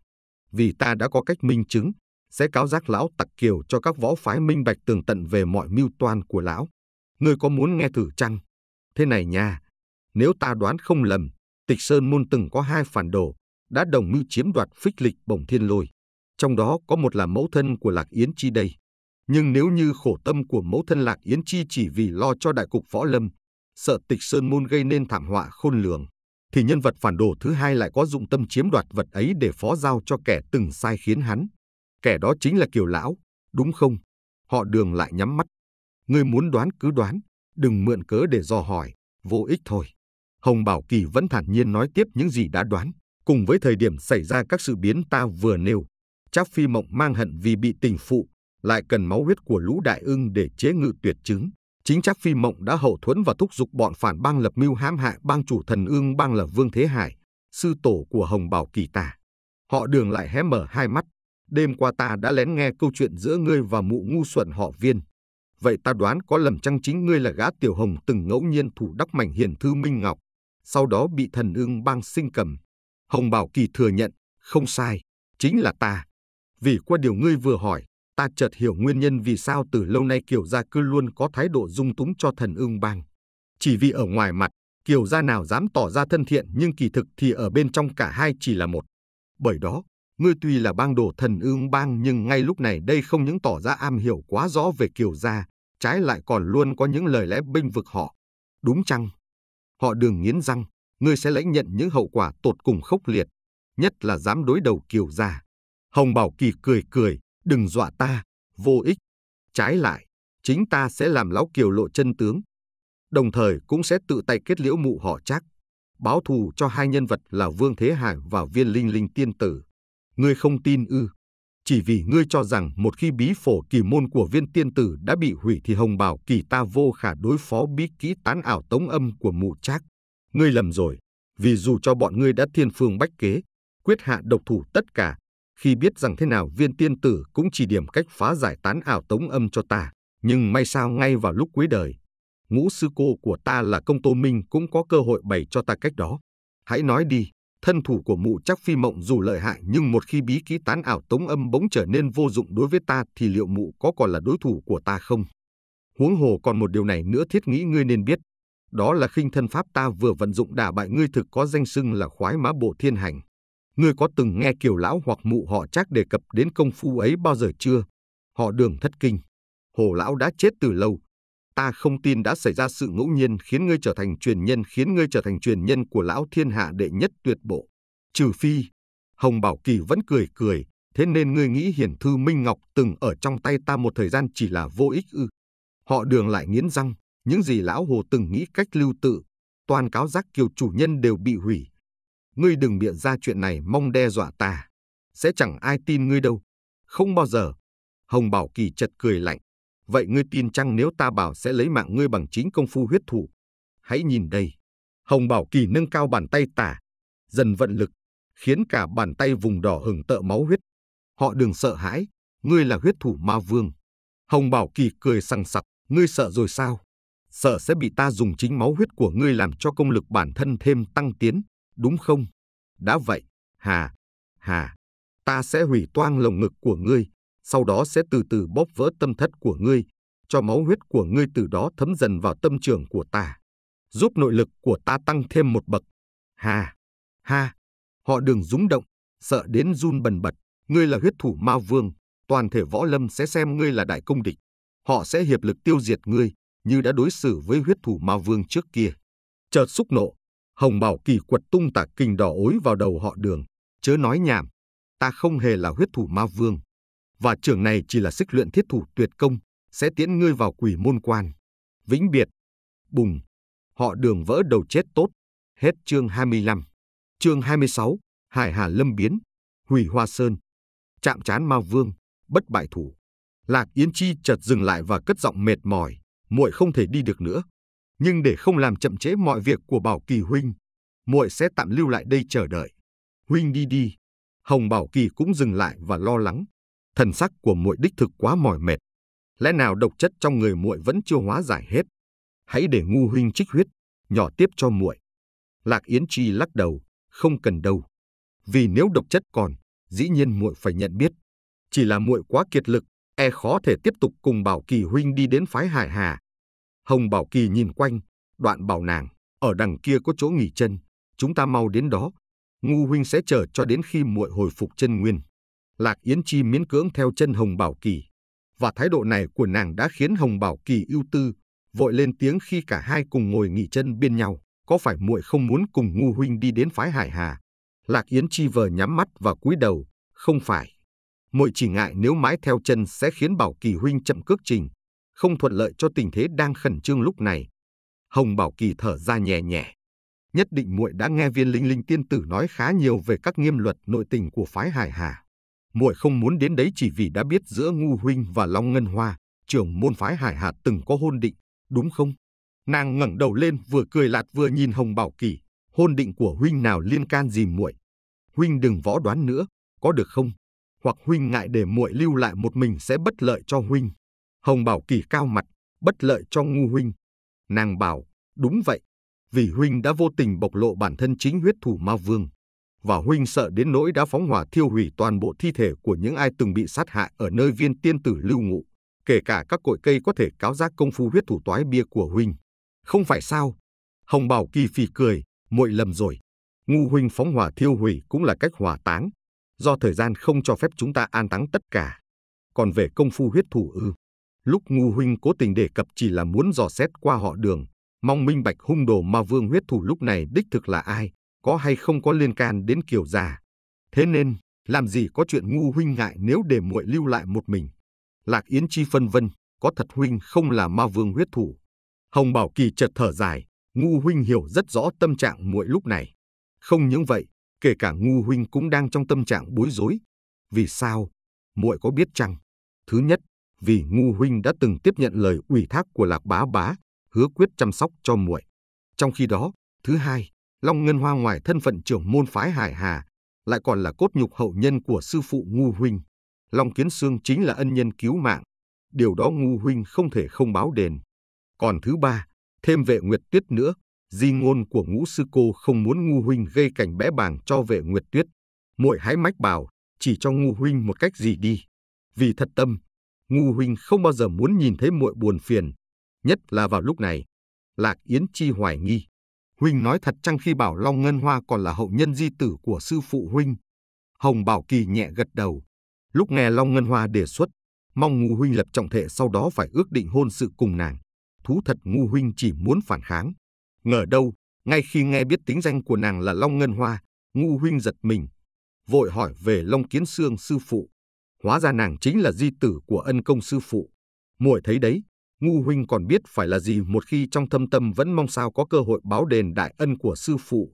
vì ta đã có cách minh chứng, sẽ cáo giác lão tặc kiều cho các võ phái minh bạch tường tận về mọi mưu toan của lão. Ngươi có muốn nghe thử chăng? Thế này nha, nếu ta đoán không lầm, tịch Sơn Môn từng có hai phản đồ, đã đồng mưu chiếm đoạt phích lịch bổng thiên lôi. Trong đó có một là mẫu thân của Lạc Yến Chi đây. Nhưng nếu như khổ tâm của mẫu thân Lạc Yến Chi chỉ vì lo cho đại cục võ lâm, sợ tịch Sơn Môn gây nên thảm họa khôn lường, thì nhân vật phản đồ thứ hai lại có dụng tâm chiếm đoạt vật ấy để phó giao cho kẻ từng sai khiến hắn. Kẻ đó chính là Kiều Lão, đúng không? Họ đường lại nhắm mắt. Ngươi muốn đoán cứ đoán, đừng mượn cớ để dò hỏi, vô ích thôi. Hồng Bảo Kỳ vẫn thản nhiên nói tiếp những gì đã đoán. Cùng với thời điểm xảy ra các sự biến ta vừa nêu, Chắc Phi Mộng mang hận vì bị tình phụ, lại cần máu huyết của lũ đại ưng để chế ngự tuyệt chứng chính chắc phi mộng đã hậu thuẫn và thúc giục bọn phản bang lập mưu hãm hại bang chủ thần ương bang là vương thế hải sư tổ của hồng bảo kỳ tả họ đường lại hé mở hai mắt đêm qua ta đã lén nghe câu chuyện giữa ngươi và mụ ngu xuẩn họ viên vậy ta đoán có lầm chăng chính ngươi là gã tiểu hồng từng ngẫu nhiên thủ đắc mảnh hiền thư minh ngọc sau đó bị thần ương bang sinh cầm hồng bảo kỳ thừa nhận không sai chính là ta vì qua điều ngươi vừa hỏi ta chợt hiểu nguyên nhân vì sao từ lâu nay Kiều gia cứ luôn có thái độ dung túng cho thần ưng bang. Chỉ vì ở ngoài mặt, Kiều gia nào dám tỏ ra thân thiện nhưng kỳ thực thì ở bên trong cả hai chỉ là một. Bởi đó, ngươi tuy là bang đồ thần ưng bang nhưng ngay lúc này đây không những tỏ ra am hiểu quá rõ về Kiều gia, trái lại còn luôn có những lời lẽ bênh vực họ. Đúng chăng? Họ đường nghiến răng, ngươi sẽ lãnh nhận những hậu quả tột cùng khốc liệt, nhất là dám đối đầu Kiều gia. Hồng Bảo Kỳ cười cười, đừng dọa ta, vô ích. Trái lại, chính ta sẽ làm lão kiều lộ chân tướng. Đồng thời cũng sẽ tự tay kết liễu mụ họ chắc, báo thù cho hai nhân vật là Vương Thế Hải và Viên Linh Linh Tiên Tử. Ngươi không tin ư? Chỉ vì ngươi cho rằng một khi bí phổ kỳ môn của viên tiên tử đã bị hủy thì hồng bảo kỳ ta vô khả đối phó bí kỹ tán ảo tống âm của mụ trác. Ngươi lầm rồi, vì dù cho bọn ngươi đã thiên phương bách kế, quyết hạ độc thủ tất cả, khi biết rằng thế nào viên tiên tử cũng chỉ điểm cách phá giải tán ảo tống âm cho ta. Nhưng may sao ngay vào lúc cuối đời, ngũ sư cô của ta là công tô minh cũng có cơ hội bày cho ta cách đó. Hãy nói đi, thân thủ của mụ chắc phi mộng dù lợi hại nhưng một khi bí ký tán ảo tống âm bỗng trở nên vô dụng đối với ta thì liệu mụ có còn là đối thủ của ta không? Huống hồ còn một điều này nữa thiết nghĩ ngươi nên biết. Đó là khinh thân pháp ta vừa vận dụng đả bại ngươi thực có danh xưng là khoái má bộ thiên hành. Ngươi có từng nghe kiều lão hoặc mụ họ trác đề cập đến công phu ấy bao giờ chưa? Họ đường thất kinh. Hồ lão đã chết từ lâu. Ta không tin đã xảy ra sự ngẫu nhiên khiến ngươi trở thành truyền nhân, khiến ngươi trở thành truyền nhân của lão thiên hạ đệ nhất tuyệt bộ. Trừ phi, Hồng Bảo Kỳ vẫn cười cười, thế nên ngươi nghĩ hiển thư Minh Ngọc từng ở trong tay ta một thời gian chỉ là vô ích ư. Họ đường lại nghiến răng, những gì lão hồ từng nghĩ cách lưu tự, toàn cáo giác kiều chủ nhân đều bị hủy, ngươi đừng bịa ra chuyện này mong đe dọa ta, sẽ chẳng ai tin ngươi đâu. Không bao giờ. Hồng Bảo Kỳ chật cười lạnh. Vậy ngươi tin chăng nếu ta bảo sẽ lấy mạng ngươi bằng chính công phu huyết thủ? Hãy nhìn đây. Hồng Bảo Kỳ nâng cao bàn tay tả, dần vận lực, khiến cả bàn tay vùng đỏ hừng tợ máu huyết. Họ đừng sợ hãi, ngươi là huyết thủ ma vương. Hồng Bảo Kỳ cười sằng sặc, ngươi sợ rồi sao? Sợ sẽ bị ta dùng chính máu huyết của ngươi làm cho công lực bản thân thêm tăng tiến, đúng không? Đã vậy, Hà, Hà, ta sẽ hủy toang lồng ngực của ngươi, sau đó sẽ từ từ bóp vỡ tâm thất của ngươi, cho máu huyết của ngươi từ đó thấm dần vào tâm trường của ta, giúp nội lực của ta tăng thêm một bậc. Hà, Hà, họ đừng rúng động, sợ đến run bần bật, ngươi là huyết thủ ma vương, toàn thể võ lâm sẽ xem ngươi là đại công địch. Họ sẽ hiệp lực tiêu diệt ngươi, như đã đối xử với huyết thủ ma vương trước kia. Chợt xúc nộ, Hồng Bảo Kỳ quật tung tả kinh đỏ ối vào đầu họ đường, chớ nói nhảm, ta không hề là huyết thủ ma vương, và trưởng này chỉ là xích luyện thiết thủ tuyệt công, sẽ tiễn ngươi vào quỷ môn quan. Vĩnh biệt, bùng, họ đường vỡ đầu chết tốt, hết chương 25. Chương 26, Hải Hà Lâm Biến, Hủy Hoa Sơn, Chạm Chán Ma Vương, Bất Bại Thủ. Lạc Yến Chi chợt dừng lại và cất giọng mệt mỏi, muội không thể đi được nữa nhưng để không làm chậm trễ mọi việc của Bảo Kỳ huynh, muội sẽ tạm lưu lại đây chờ đợi. Huynh đi đi. Hồng Bảo Kỳ cũng dừng lại và lo lắng. Thần sắc của muội đích thực quá mỏi mệt. Lẽ nào độc chất trong người muội vẫn chưa hóa giải hết? Hãy để ngu huynh trích huyết, nhỏ tiếp cho muội. Lạc Yến Chi lắc đầu, không cần đâu. Vì nếu độc chất còn, dĩ nhiên muội phải nhận biết. Chỉ là muội quá kiệt lực, e khó thể tiếp tục cùng Bảo Kỳ huynh đi đến phái Hải Hà, Hồng Bảo Kỳ nhìn quanh, đoạn bảo nàng, ở đằng kia có chỗ nghỉ chân, chúng ta mau đến đó. Ngu huynh sẽ chờ cho đến khi muội hồi phục chân nguyên. Lạc Yến Chi miễn cưỡng theo chân Hồng Bảo Kỳ. Và thái độ này của nàng đã khiến Hồng Bảo Kỳ ưu tư, vội lên tiếng khi cả hai cùng ngồi nghỉ chân bên nhau. Có phải muội không muốn cùng ngu huynh đi đến phái hải hà? Lạc Yến Chi vờ nhắm mắt và cúi đầu, không phải. Muội chỉ ngại nếu mãi theo chân sẽ khiến Bảo Kỳ huynh chậm cước trình, không thuận lợi cho tình thế đang khẩn trương lúc này. Hồng Bảo Kỳ thở ra nhẹ nhẹ. Nhất định muội đã nghe viên linh linh tiên tử nói khá nhiều về các nghiêm luật nội tình của phái hải hà. Muội không muốn đến đấy chỉ vì đã biết giữa Ngu Huynh và Long Ngân Hoa, trưởng môn phái hải hà từng có hôn định, đúng không? Nàng ngẩng đầu lên vừa cười lạt vừa nhìn Hồng Bảo Kỳ, hôn định của Huynh nào liên can gì muội? Huynh đừng võ đoán nữa, có được không? Hoặc Huynh ngại để muội lưu lại một mình sẽ bất lợi cho Huynh. Hồng Bảo Kỳ cao mặt, bất lợi cho ngu huynh. Nàng bảo, đúng vậy, vì huynh đã vô tình bộc lộ bản thân chính huyết thủ ma vương. Và huynh sợ đến nỗi đã phóng hỏa thiêu hủy toàn bộ thi thể của những ai từng bị sát hại ở nơi viên tiên tử lưu ngụ, kể cả các cội cây có thể cáo giác công phu huyết thủ toái bia của huynh. Không phải sao? Hồng Bảo Kỳ phì cười, muội lầm rồi. Ngu huynh phóng hỏa thiêu hủy cũng là cách hỏa táng, do thời gian không cho phép chúng ta an táng tất cả. Còn về công phu huyết thủ ư, lúc ngu huynh cố tình đề cập chỉ là muốn dò xét qua họ đường, mong minh bạch hung đồ ma vương huyết thủ lúc này đích thực là ai, có hay không có liên can đến kiều già. Thế nên, làm gì có chuyện ngu huynh ngại nếu để muội lưu lại một mình. Lạc Yến Chi phân vân, có thật huynh không là ma vương huyết thủ. Hồng Bảo Kỳ chợt thở dài, ngu huynh hiểu rất rõ tâm trạng muội lúc này. Không những vậy, kể cả ngu huynh cũng đang trong tâm trạng bối rối. Vì sao? Muội có biết chăng? Thứ nhất, vì Ngu huynh đã từng tiếp nhận lời ủy thác của Lạc Bá Bá, hứa quyết chăm sóc cho muội. Trong khi đó, thứ hai, Long Ngân Hoa ngoài thân phận trưởng môn phái Hải Hà, lại còn là cốt nhục hậu nhân của sư phụ Ngu huynh. Long Kiến Xương chính là ân nhân cứu mạng, điều đó Ngu huynh không thể không báo đền. Còn thứ ba, thêm vệ Nguyệt Tuyết nữa, di ngôn của ngũ sư cô không muốn Ngu huynh gây cảnh bẽ bàng cho vệ Nguyệt Tuyết. Muội hãy mách bảo, chỉ cho Ngu huynh một cách gì đi. Vì thật tâm, Ngu huynh không bao giờ muốn nhìn thấy muội buồn phiền, nhất là vào lúc này. Lạc Yến Chi hoài nghi. Huynh nói thật chăng khi bảo Long Ngân Hoa còn là hậu nhân di tử của sư phụ huynh? Hồng Bảo Kỳ nhẹ gật đầu. Lúc nghe Long Ngân Hoa đề xuất, mong Ngu huynh lập trọng thể sau đó phải ước định hôn sự cùng nàng. Thú thật Ngu huynh chỉ muốn phản kháng. Ngờ đâu, ngay khi nghe biết tính danh của nàng là Long Ngân Hoa, Ngu huynh giật mình, vội hỏi về Long Kiến Sương sư phụ. Hóa ra nàng chính là di tử của ân công sư phụ. Muội thấy đấy, ngu huynh còn biết phải là gì một khi trong thâm tâm vẫn mong sao có cơ hội báo đền đại ân của sư phụ.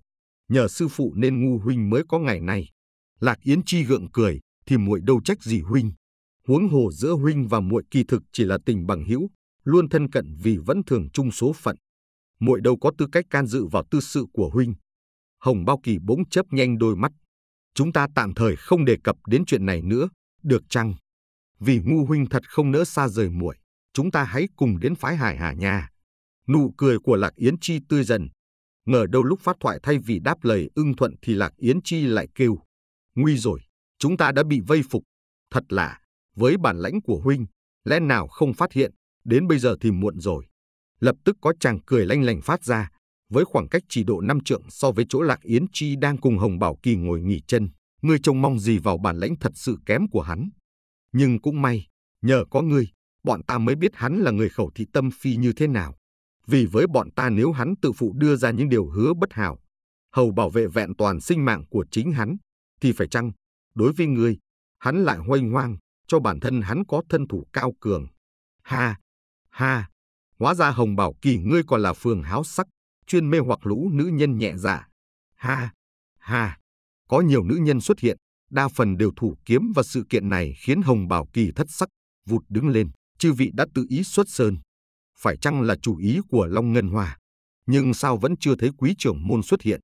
Nhờ sư phụ nên ngu huynh mới có ngày này. Lạc Yến Chi gượng cười, thì muội đâu trách gì huynh. Huống hồ giữa huynh và muội kỳ thực chỉ là tình bằng hữu, luôn thân cận vì vẫn thường chung số phận. Muội đâu có tư cách can dự vào tư sự của huynh. Hồng Bao Kỳ bỗng chớp nhanh đôi mắt. Chúng ta tạm thời không đề cập đến chuyện này nữa, được chăng? Vì ngu huynh thật không nỡ xa rời muội, chúng ta hãy cùng đến phái hải hà nhà. Nụ cười của Lạc Yến Chi tươi dần. Ngờ đâu lúc phát thoại thay vì đáp lời ưng thuận thì Lạc Yến Chi lại kêu. Nguy rồi, chúng ta đã bị vây phục. Thật lạ, với bản lãnh của huynh, lẽ nào không phát hiện, đến bây giờ thì muộn rồi. Lập tức có chàng cười lanh lành phát ra, với khoảng cách chỉ độ 5 trượng so với chỗ Lạc Yến Chi đang cùng Hồng Bảo Kỳ ngồi nghỉ chân. Ngươi trông mong gì vào bản lãnh thật sự kém của hắn. Nhưng cũng may, nhờ có ngươi, bọn ta mới biết hắn là người khẩu thị tâm phi như thế nào. Vì với bọn ta nếu hắn tự phụ đưa ra những điều hứa bất hảo, hầu bảo vệ vẹn toàn sinh mạng của chính hắn, thì phải chăng, đối với ngươi, hắn lại hoanh hoang, cho bản thân hắn có thân thủ cao cường. Ha! Ha! Hóa ra Hồng Bảo Kỳ ngươi còn là phường háo sắc, chuyên mê hoặc lũ nữ nhân nhẹ dạ. Ha! Ha! có nhiều nữ nhân xuất hiện, đa phần đều thủ kiếm và sự kiện này khiến Hồng Bảo Kỳ thất sắc, vụt đứng lên, chư vị đã tự ý xuất sơn. Phải chăng là chủ ý của Long Ngân Hòa? Nhưng sao vẫn chưa thấy quý trưởng môn xuất hiện?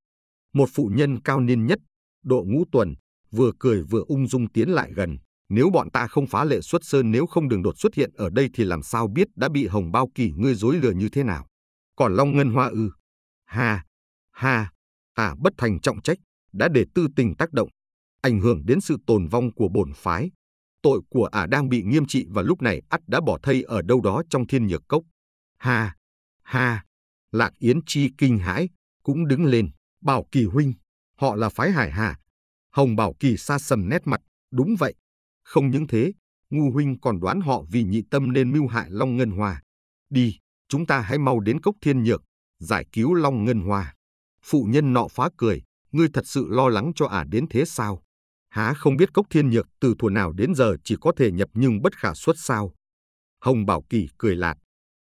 Một phụ nhân cao niên nhất, độ ngũ tuần, vừa cười vừa ung dung tiến lại gần. Nếu bọn ta không phá lệ xuất sơn nếu không đường đột xuất hiện ở đây thì làm sao biết đã bị Hồng Bao Kỳ ngươi dối lừa như thế nào? Còn Long Ngân Hoa ư? Ừ. Ha! Ha! Tả bất thành trọng trách đã để tư tình tác động, ảnh hưởng đến sự tồn vong của bổn phái. Tội của ả đang bị nghiêm trị và lúc này ắt đã bỏ thây ở đâu đó trong thiên nhược cốc. Ha! Ha! Lạc Yến Chi kinh hãi, cũng đứng lên, bảo kỳ huynh, họ là phái hải hà. Hồng bảo kỳ xa sầm nét mặt, đúng vậy. Không những thế, ngu huynh còn đoán họ vì nhị tâm nên mưu hại Long Ngân hòa. Đi, chúng ta hãy mau đến cốc thiên nhược, giải cứu Long Ngân hòa. Phụ nhân nọ phá cười, ngươi thật sự lo lắng cho ả à đến thế sao? Há không biết cốc thiên nhược từ thuở nào đến giờ chỉ có thể nhập nhưng bất khả xuất sao? Hồng Bảo Kỳ cười lạt,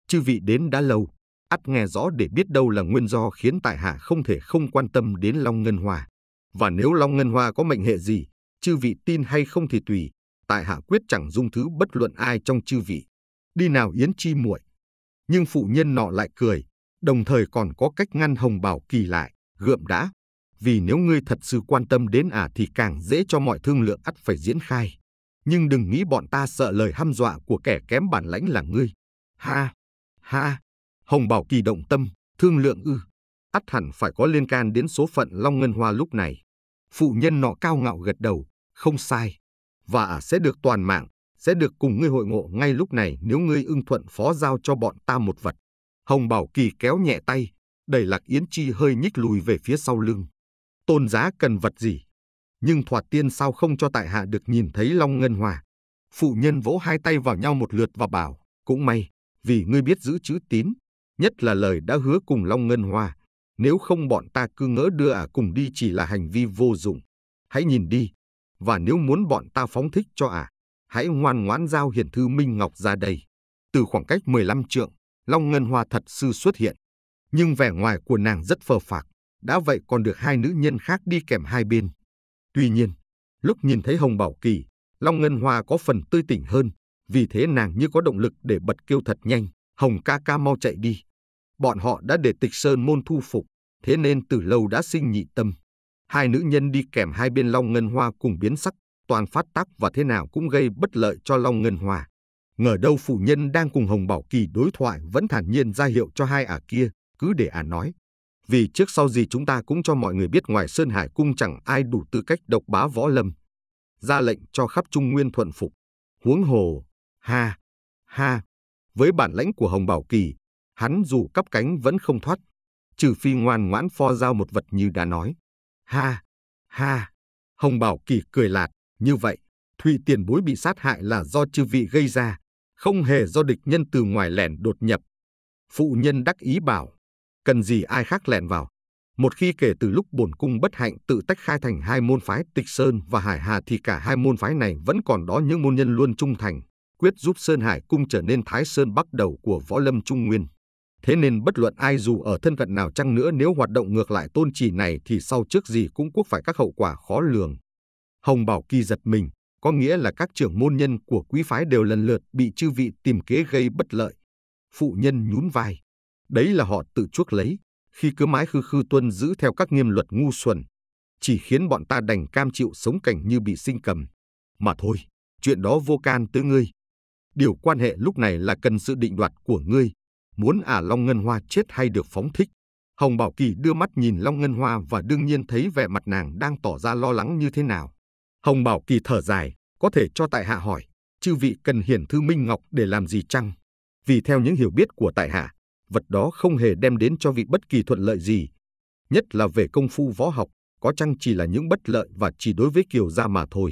chư vị đến đã lâu, ắt nghe rõ để biết đâu là nguyên do khiến tại hạ không thể không quan tâm đến Long Ngân Hoa. Và nếu Long Ngân Hoa có mệnh hệ gì, chư vị tin hay không thì tùy, tại hạ quyết chẳng dung thứ bất luận ai trong chư vị. Đi nào yến chi muội. Nhưng phụ nhân nọ lại cười, đồng thời còn có cách ngăn Hồng Bảo Kỳ lại, gượm đã vì nếu ngươi thật sự quan tâm đến ả thì càng dễ cho mọi thương lượng ắt phải diễn khai. Nhưng đừng nghĩ bọn ta sợ lời hăm dọa của kẻ kém bản lãnh là ngươi. Ha! Ha! Hồng Bảo Kỳ động tâm, thương lượng ư. ắt hẳn phải có liên can đến số phận Long Ngân Hoa lúc này. Phụ nhân nọ cao ngạo gật đầu, không sai. Và ả sẽ được toàn mạng, sẽ được cùng ngươi hội ngộ ngay lúc này nếu ngươi ưng thuận phó giao cho bọn ta một vật. Hồng Bảo Kỳ kéo nhẹ tay, đẩy Lạc Yến Chi hơi nhích lùi về phía sau lưng tôn giá cần vật gì. Nhưng thoạt tiên sao không cho tại hạ được nhìn thấy Long Ngân Hòa. Phụ nhân vỗ hai tay vào nhau một lượt và bảo, cũng may, vì ngươi biết giữ chữ tín, nhất là lời đã hứa cùng Long Ngân Hòa. Nếu không bọn ta cứ ngỡ đưa ả à cùng đi chỉ là hành vi vô dụng. Hãy nhìn đi, và nếu muốn bọn ta phóng thích cho ả, à, hãy ngoan ngoãn giao hiển thư Minh Ngọc ra đây. Từ khoảng cách 15 trượng, Long Ngân Hoa thật sư xuất hiện, nhưng vẻ ngoài của nàng rất phờ phạc, đã vậy còn được hai nữ nhân khác đi kèm hai bên. Tuy nhiên, lúc nhìn thấy Hồng Bảo Kỳ, Long Ngân Hoa có phần tươi tỉnh hơn, vì thế nàng như có động lực để bật kêu thật nhanh, Hồng ca ca mau chạy đi. Bọn họ đã để tịch sơn môn thu phục, thế nên từ lâu đã sinh nhị tâm. Hai nữ nhân đi kèm hai bên Long Ngân Hoa cùng biến sắc, toàn phát tác và thế nào cũng gây bất lợi cho Long Ngân Hoa. Ngờ đâu phụ nhân đang cùng Hồng Bảo Kỳ đối thoại vẫn thản nhiên ra hiệu cho hai ả kia, cứ để ả nói vì trước sau gì chúng ta cũng cho mọi người biết ngoài Sơn Hải Cung chẳng ai đủ tư cách độc bá võ lâm. Ra lệnh cho khắp Trung Nguyên thuận phục. Huống hồ, ha, ha, với bản lãnh của Hồng Bảo Kỳ, hắn dù cắp cánh vẫn không thoát, trừ phi ngoan ngoãn pho giao một vật như đã nói. Ha, ha, Hồng Bảo Kỳ cười lạt, như vậy, Thụy Tiền Bối bị sát hại là do chư vị gây ra, không hề do địch nhân từ ngoài lẻn đột nhập. Phụ nhân đắc ý bảo, cần gì ai khác lèn vào. Một khi kể từ lúc bổn cung bất hạnh tự tách khai thành hai môn phái Tịch Sơn và Hải Hà thì cả hai môn phái này vẫn còn đó những môn nhân luôn trung thành, quyết giúp Sơn Hải cung trở nên Thái Sơn bắt đầu của võ lâm Trung Nguyên. Thế nên bất luận ai dù ở thân phận nào chăng nữa nếu hoạt động ngược lại tôn chỉ này thì sau trước gì cũng quốc phải các hậu quả khó lường. Hồng Bảo Kỳ giật mình, có nghĩa là các trưởng môn nhân của quý phái đều lần lượt bị chư vị tìm kế gây bất lợi. Phụ nhân nhún vai. Đấy là họ tự chuốc lấy, khi cứ mãi khư khư tuân giữ theo các nghiêm luật ngu xuẩn, chỉ khiến bọn ta đành cam chịu sống cảnh như bị sinh cầm. Mà thôi, chuyện đó vô can tới ngươi. Điều quan hệ lúc này là cần sự định đoạt của ngươi, muốn ả à Long Ngân Hoa chết hay được phóng thích. Hồng Bảo Kỳ đưa mắt nhìn Long Ngân Hoa và đương nhiên thấy vẻ mặt nàng đang tỏ ra lo lắng như thế nào. Hồng Bảo Kỳ thở dài, có thể cho tại hạ hỏi, chư vị cần hiển thư minh ngọc để làm gì chăng? Vì theo những hiểu biết của tại hạ, vật đó không hề đem đến cho vị bất kỳ thuận lợi gì, nhất là về công phu võ học, có chăng chỉ là những bất lợi và chỉ đối với Kiều gia mà thôi.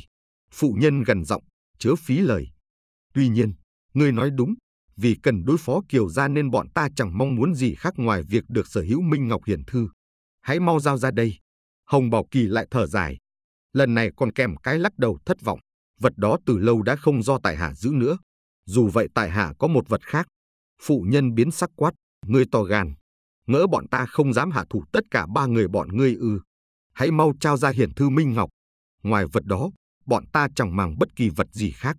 Phụ nhân gần giọng, chớ phí lời. Tuy nhiên, ngươi nói đúng, vì cần đối phó Kiều gia nên bọn ta chẳng mong muốn gì khác ngoài việc được sở hữu Minh Ngọc Hiển Thư. Hãy mau giao ra đây. Hồng Bảo Kỳ lại thở dài. Lần này còn kèm cái lắc đầu thất vọng. Vật đó từ lâu đã không do tài hạ giữ nữa. Dù vậy tài hạ có một vật khác. Phụ nhân biến sắc quát ngươi to gan, ngỡ bọn ta không dám hạ thủ tất cả ba người bọn ngươi ư. Hãy mau trao ra hiển thư Minh Ngọc. Ngoài vật đó, bọn ta chẳng màng bất kỳ vật gì khác.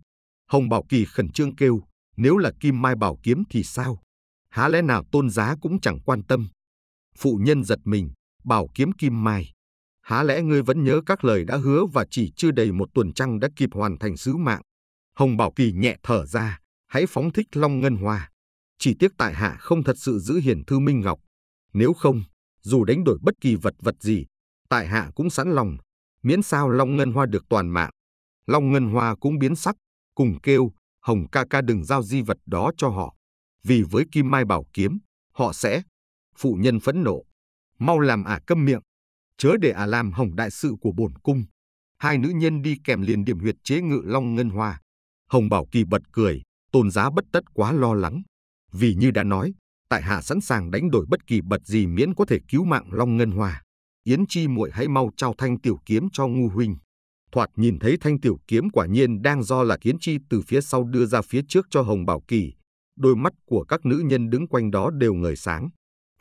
Hồng Bảo Kỳ khẩn trương kêu, nếu là Kim Mai Bảo Kiếm thì sao? Há lẽ nào tôn giá cũng chẳng quan tâm? Phụ nhân giật mình, Bảo Kiếm Kim Mai. Há lẽ ngươi vẫn nhớ các lời đã hứa và chỉ chưa đầy một tuần trăng đã kịp hoàn thành sứ mạng? Hồng Bảo Kỳ nhẹ thở ra, hãy phóng thích Long Ngân Hoa. Chỉ tiếc tại hạ không thật sự giữ hiền thư minh ngọc. Nếu không, dù đánh đổi bất kỳ vật vật gì, tại hạ cũng sẵn lòng, miễn sao Long Ngân Hoa được toàn mạng. Long Ngân Hoa cũng biến sắc, cùng kêu, Hồng ca ca đừng giao di vật đó cho họ. Vì với Kim Mai Bảo Kiếm, họ sẽ... Phụ nhân phẫn nộ. Mau làm ả à câm miệng. Chớ để ả à làm hồng đại sự của bổn cung. Hai nữ nhân đi kèm liền điểm huyệt chế ngự Long Ngân Hoa. Hồng Bảo Kỳ bật cười, tôn giá bất tất quá lo lắng vì như đã nói, tại hạ sẵn sàng đánh đổi bất kỳ bật gì miễn có thể cứu mạng Long Ngân Hòa. Yến Chi muội hãy mau trao thanh tiểu kiếm cho ngu huynh. Thoạt nhìn thấy thanh tiểu kiếm quả nhiên đang do là Yến Chi từ phía sau đưa ra phía trước cho Hồng Bảo Kỳ. Đôi mắt của các nữ nhân đứng quanh đó đều ngời sáng.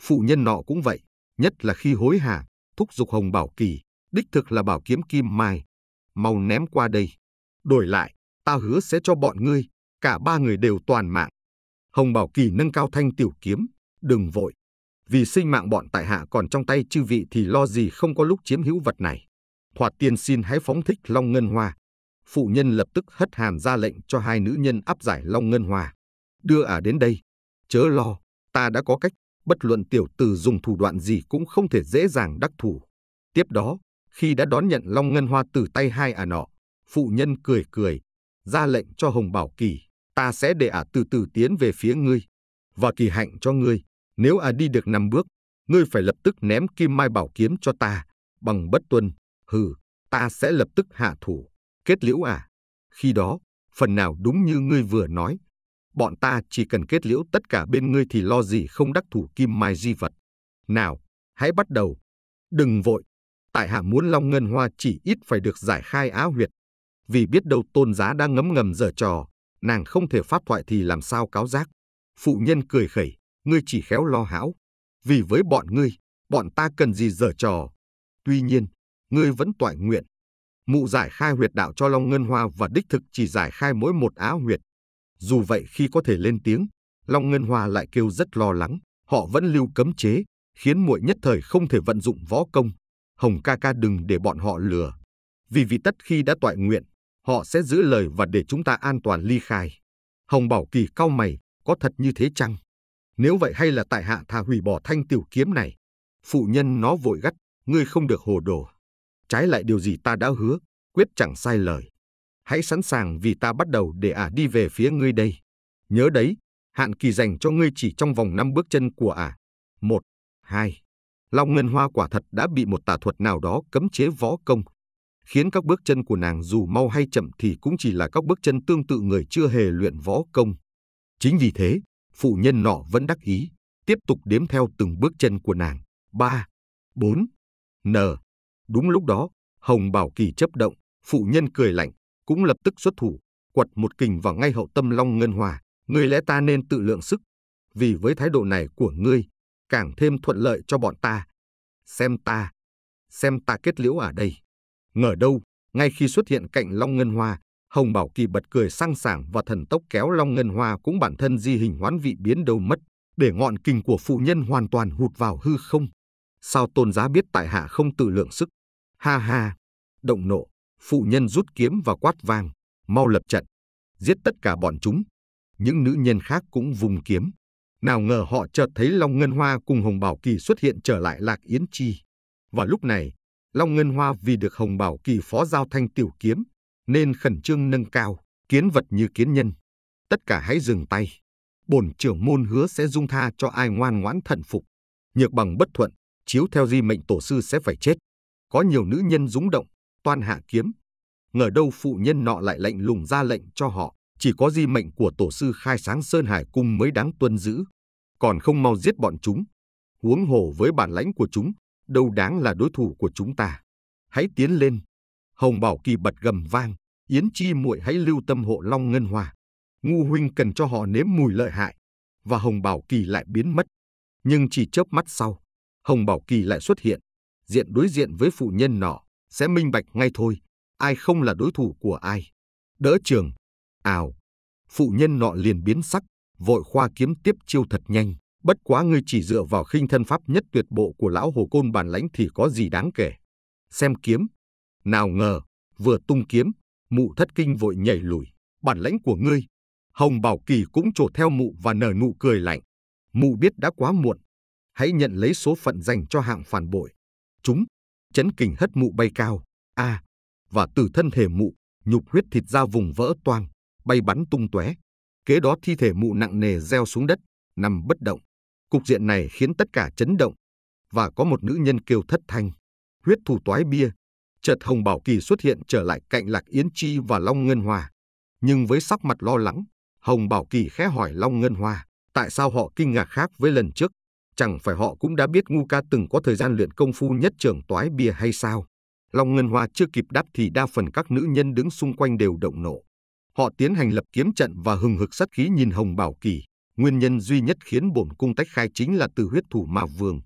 Phụ nhân nọ cũng vậy, nhất là khi hối hả, thúc giục Hồng Bảo Kỳ, đích thực là bảo kiếm kim mai. Mau ném qua đây. Đổi lại, ta hứa sẽ cho bọn ngươi, cả ba người đều toàn mạng. Hồng Bảo Kỳ nâng cao thanh tiểu kiếm, đừng vội. Vì sinh mạng bọn tại hạ còn trong tay chư vị thì lo gì không có lúc chiếm hữu vật này. Thoạt tiên xin hãy phóng thích Long Ngân Hoa. Phụ nhân lập tức hất hàm ra lệnh cho hai nữ nhân áp giải Long Ngân Hoa. Đưa ả à đến đây. Chớ lo, ta đã có cách. Bất luận tiểu tử dùng thủ đoạn gì cũng không thể dễ dàng đắc thủ. Tiếp đó, khi đã đón nhận Long Ngân Hoa từ tay hai ả à nọ, phụ nhân cười cười, ra lệnh cho Hồng Bảo Kỳ ta sẽ để ả từ từ tiến về phía ngươi, và kỳ hạnh cho ngươi, nếu ả đi được năm bước, ngươi phải lập tức ném kim mai bảo kiếm cho ta, bằng bất tuân, hừ, ta sẽ lập tức hạ thủ, kết liễu ả. Khi đó, phần nào đúng như ngươi vừa nói, bọn ta chỉ cần kết liễu tất cả bên ngươi thì lo gì không đắc thủ kim mai di vật. Nào, hãy bắt đầu. Đừng vội, tại hạ muốn Long Ngân Hoa chỉ ít phải được giải khai á huyệt, vì biết đâu tôn giá đang ngấm ngầm dở trò, nàng không thể phát thoại thì làm sao cáo giác. Phụ nhân cười khẩy, ngươi chỉ khéo lo hão. Vì với bọn ngươi, bọn ta cần gì dở trò. Tuy nhiên, ngươi vẫn toại nguyện. Mụ giải khai huyệt đạo cho Long Ngân Hoa và đích thực chỉ giải khai mỗi một áo huyệt. Dù vậy khi có thể lên tiếng, Long Ngân Hoa lại kêu rất lo lắng, họ vẫn lưu cấm chế, khiến muội nhất thời không thể vận dụng võ công. Hồng ca ca đừng để bọn họ lừa. Vì vị tất khi đã toại nguyện, họ sẽ giữ lời và để chúng ta an toàn ly khai. Hồng Bảo Kỳ cau mày, có thật như thế chăng? Nếu vậy hay là tại hạ thà hủy bỏ thanh tiểu kiếm này? Phụ nhân nó vội gắt, ngươi không được hồ đồ. Trái lại điều gì ta đã hứa, quyết chẳng sai lời. Hãy sẵn sàng vì ta bắt đầu để ả à đi về phía ngươi đây. Nhớ đấy, hạn kỳ dành cho ngươi chỉ trong vòng năm bước chân của ả. À. Một, hai. Long Ngân Hoa quả thật đã bị một tà thuật nào đó cấm chế võ công, khiến các bước chân của nàng dù mau hay chậm thì cũng chỉ là các bước chân tương tự người chưa hề luyện võ công. Chính vì thế, phụ nhân nọ vẫn đắc ý, tiếp tục đếm theo từng bước chân của nàng. ba bốn N. Đúng lúc đó, Hồng Bảo Kỳ chấp động, phụ nhân cười lạnh, cũng lập tức xuất thủ, quật một kình vào ngay hậu tâm Long Ngân Hòa. người lẽ ta nên tự lượng sức, vì với thái độ này của ngươi, càng thêm thuận lợi cho bọn ta. Xem ta, xem ta kết liễu ở đây. Ngờ đâu, ngay khi xuất hiện cạnh Long Ngân Hoa, Hồng Bảo Kỳ bật cười sang sảng và thần tốc kéo Long Ngân Hoa cũng bản thân di hình hoán vị biến đâu mất, để ngọn kình của phụ nhân hoàn toàn hụt vào hư không. Sao tôn giá biết tại hạ không tự lượng sức? Ha ha! Động nộ, phụ nhân rút kiếm và quát vang, mau lập trận, giết tất cả bọn chúng. Những nữ nhân khác cũng vùng kiếm. Nào ngờ họ chợt thấy Long Ngân Hoa cùng Hồng Bảo Kỳ xuất hiện trở lại Lạc Yến Chi. Và lúc này, Long Ngân Hoa vì được Hồng Bảo Kỳ phó giao thanh tiểu kiếm, nên khẩn trương nâng cao, kiến vật như kiến nhân. Tất cả hãy dừng tay. Bổn trưởng môn hứa sẽ dung tha cho ai ngoan ngoãn thận phục. Nhược bằng bất thuận, chiếu theo di mệnh tổ sư sẽ phải chết. Có nhiều nữ nhân dũng động, toan hạ kiếm. Ngờ đâu phụ nhân nọ lại lệnh lùng ra lệnh cho họ. Chỉ có di mệnh của tổ sư khai sáng Sơn Hải Cung mới đáng tuân giữ. Còn không mau giết bọn chúng. Huống hồ với bản lãnh của chúng, đâu đáng là đối thủ của chúng ta. Hãy tiến lên. Hồng Bảo Kỳ bật gầm vang, Yến Chi muội hãy lưu tâm hộ Long Ngân Hòa. Ngu huynh cần cho họ nếm mùi lợi hại. Và Hồng Bảo Kỳ lại biến mất. Nhưng chỉ chớp mắt sau, Hồng Bảo Kỳ lại xuất hiện. Diện đối diện với phụ nhân nọ, sẽ minh bạch ngay thôi. Ai không là đối thủ của ai. Đỡ trường. Ào. Phụ nhân nọ liền biến sắc, vội khoa kiếm tiếp chiêu thật nhanh. Bất quá ngươi chỉ dựa vào khinh thân pháp nhất tuyệt bộ của lão hồ côn bản lãnh thì có gì đáng kể. Xem kiếm. Nào ngờ, vừa tung kiếm, mụ thất kinh vội nhảy lùi. Bản lãnh của ngươi. Hồng Bảo Kỳ cũng trổ theo mụ và nở nụ cười lạnh. Mụ biết đã quá muộn. Hãy nhận lấy số phận dành cho hạng phản bội. Chúng, chấn kình hất mụ bay cao. a à, và từ thân thể mụ, nhục huyết thịt ra vùng vỡ toang, bay bắn tung tóe. Kế đó thi thể mụ nặng nề gieo xuống đất, nằm bất động. Cục diện này khiến tất cả chấn động và có một nữ nhân kêu thất thanh, huyết thủ toái bia. Chợt Hồng Bảo Kỳ xuất hiện trở lại cạnh Lạc Yến Chi và Long Ngân Hoa. Nhưng với sắc mặt lo lắng, Hồng Bảo Kỳ khẽ hỏi Long Ngân Hoa tại sao họ kinh ngạc khác với lần trước. Chẳng phải họ cũng đã biết Ngu Ca từng có thời gian luyện công phu nhất trường toái bia hay sao? Long Ngân Hoa chưa kịp đáp thì đa phần các nữ nhân đứng xung quanh đều động nộ. Họ tiến hành lập kiếm trận và hừng hực sát khí nhìn Hồng Bảo Kỳ. Nguyên nhân duy nhất khiến bổn cung tách khai chính là từ huyết thủ Mạc Vương.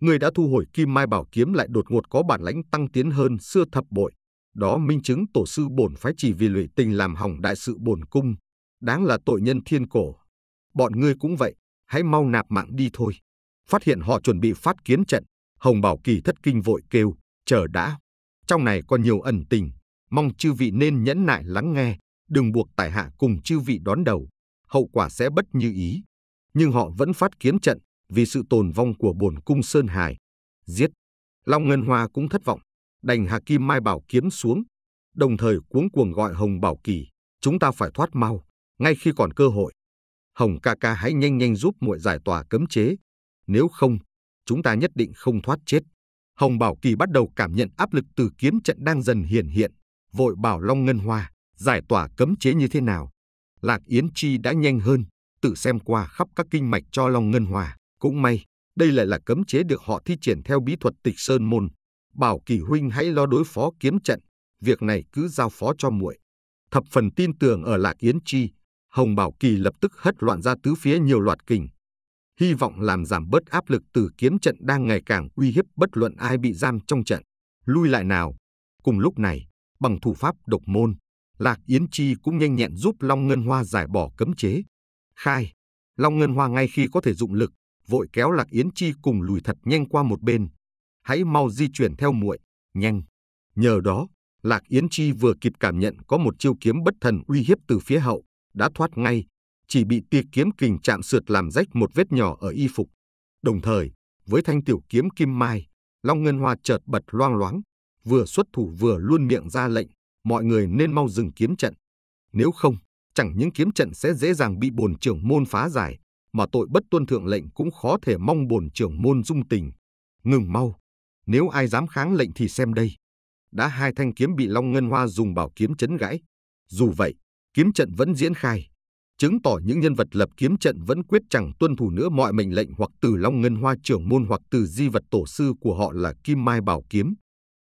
Người đã thu hồi Kim Mai Bảo Kiếm lại đột ngột có bản lãnh tăng tiến hơn xưa thập bội. Đó minh chứng tổ sư bổn phái chỉ vì lụy tình làm hỏng đại sự bổn cung. Đáng là tội nhân thiên cổ. Bọn ngươi cũng vậy, hãy mau nạp mạng đi thôi. Phát hiện họ chuẩn bị phát kiến trận, Hồng Bảo Kỳ thất kinh vội kêu, chờ đã. Trong này còn nhiều ẩn tình, mong chư vị nên nhẫn nại lắng nghe, đừng buộc tài hạ cùng chư vị đón đầu hậu quả sẽ bất như ý. Nhưng họ vẫn phát kiến trận vì sự tồn vong của bổn cung Sơn Hải. Giết! Long Ngân Hoa cũng thất vọng, đành hạ kim mai bảo kiếm xuống, đồng thời cuống cuồng gọi Hồng Bảo Kỳ, chúng ta phải thoát mau, ngay khi còn cơ hội. Hồng ca ca hãy nhanh nhanh giúp muội giải tỏa cấm chế, nếu không, chúng ta nhất định không thoát chết. Hồng Bảo Kỳ bắt đầu cảm nhận áp lực từ kiếm trận đang dần hiện hiện, vội bảo Long Ngân Hoa giải tỏa cấm chế như thế nào. Lạc Yến Chi đã nhanh hơn, tự xem qua khắp các kinh mạch cho Long Ngân Hòa. Cũng may, đây lại là cấm chế được họ thi triển theo bí thuật tịch sơn môn. Bảo Kỳ Huynh hãy lo đối phó kiếm trận, việc này cứ giao phó cho muội. Thập phần tin tưởng ở Lạc Yến Chi, Hồng Bảo Kỳ lập tức hất loạn ra tứ phía nhiều loạt kình. Hy vọng làm giảm bớt áp lực từ kiếm trận đang ngày càng uy hiếp bất luận ai bị giam trong trận. Lui lại nào! Cùng lúc này, bằng thủ pháp độc môn, Lạc Yến Chi cũng nhanh nhẹn giúp Long Ngân Hoa giải bỏ cấm chế. Khai, Long Ngân Hoa ngay khi có thể dụng lực, vội kéo Lạc Yến Chi cùng lùi thật nhanh qua một bên. Hãy mau di chuyển theo muội, nhanh. Nhờ đó, Lạc Yến Chi vừa kịp cảm nhận có một chiêu kiếm bất thần uy hiếp từ phía hậu, đã thoát ngay, chỉ bị tia kiếm kình chạm sượt làm rách một vết nhỏ ở y phục. Đồng thời, với thanh tiểu kiếm kim mai, Long Ngân Hoa chợt bật loang loáng, vừa xuất thủ vừa luôn miệng ra lệnh, mọi người nên mau dừng kiếm trận. Nếu không, chẳng những kiếm trận sẽ dễ dàng bị bồn trưởng môn phá giải, mà tội bất tuân thượng lệnh cũng khó thể mong bồn trưởng môn dung tình. Ngừng mau, nếu ai dám kháng lệnh thì xem đây. Đã hai thanh kiếm bị Long Ngân Hoa dùng bảo kiếm chấn gãy. Dù vậy, kiếm trận vẫn diễn khai, chứng tỏ những nhân vật lập kiếm trận vẫn quyết chẳng tuân thủ nữa mọi mệnh lệnh hoặc từ Long Ngân Hoa trưởng môn hoặc từ di vật tổ sư của họ là Kim Mai Bảo Kiếm.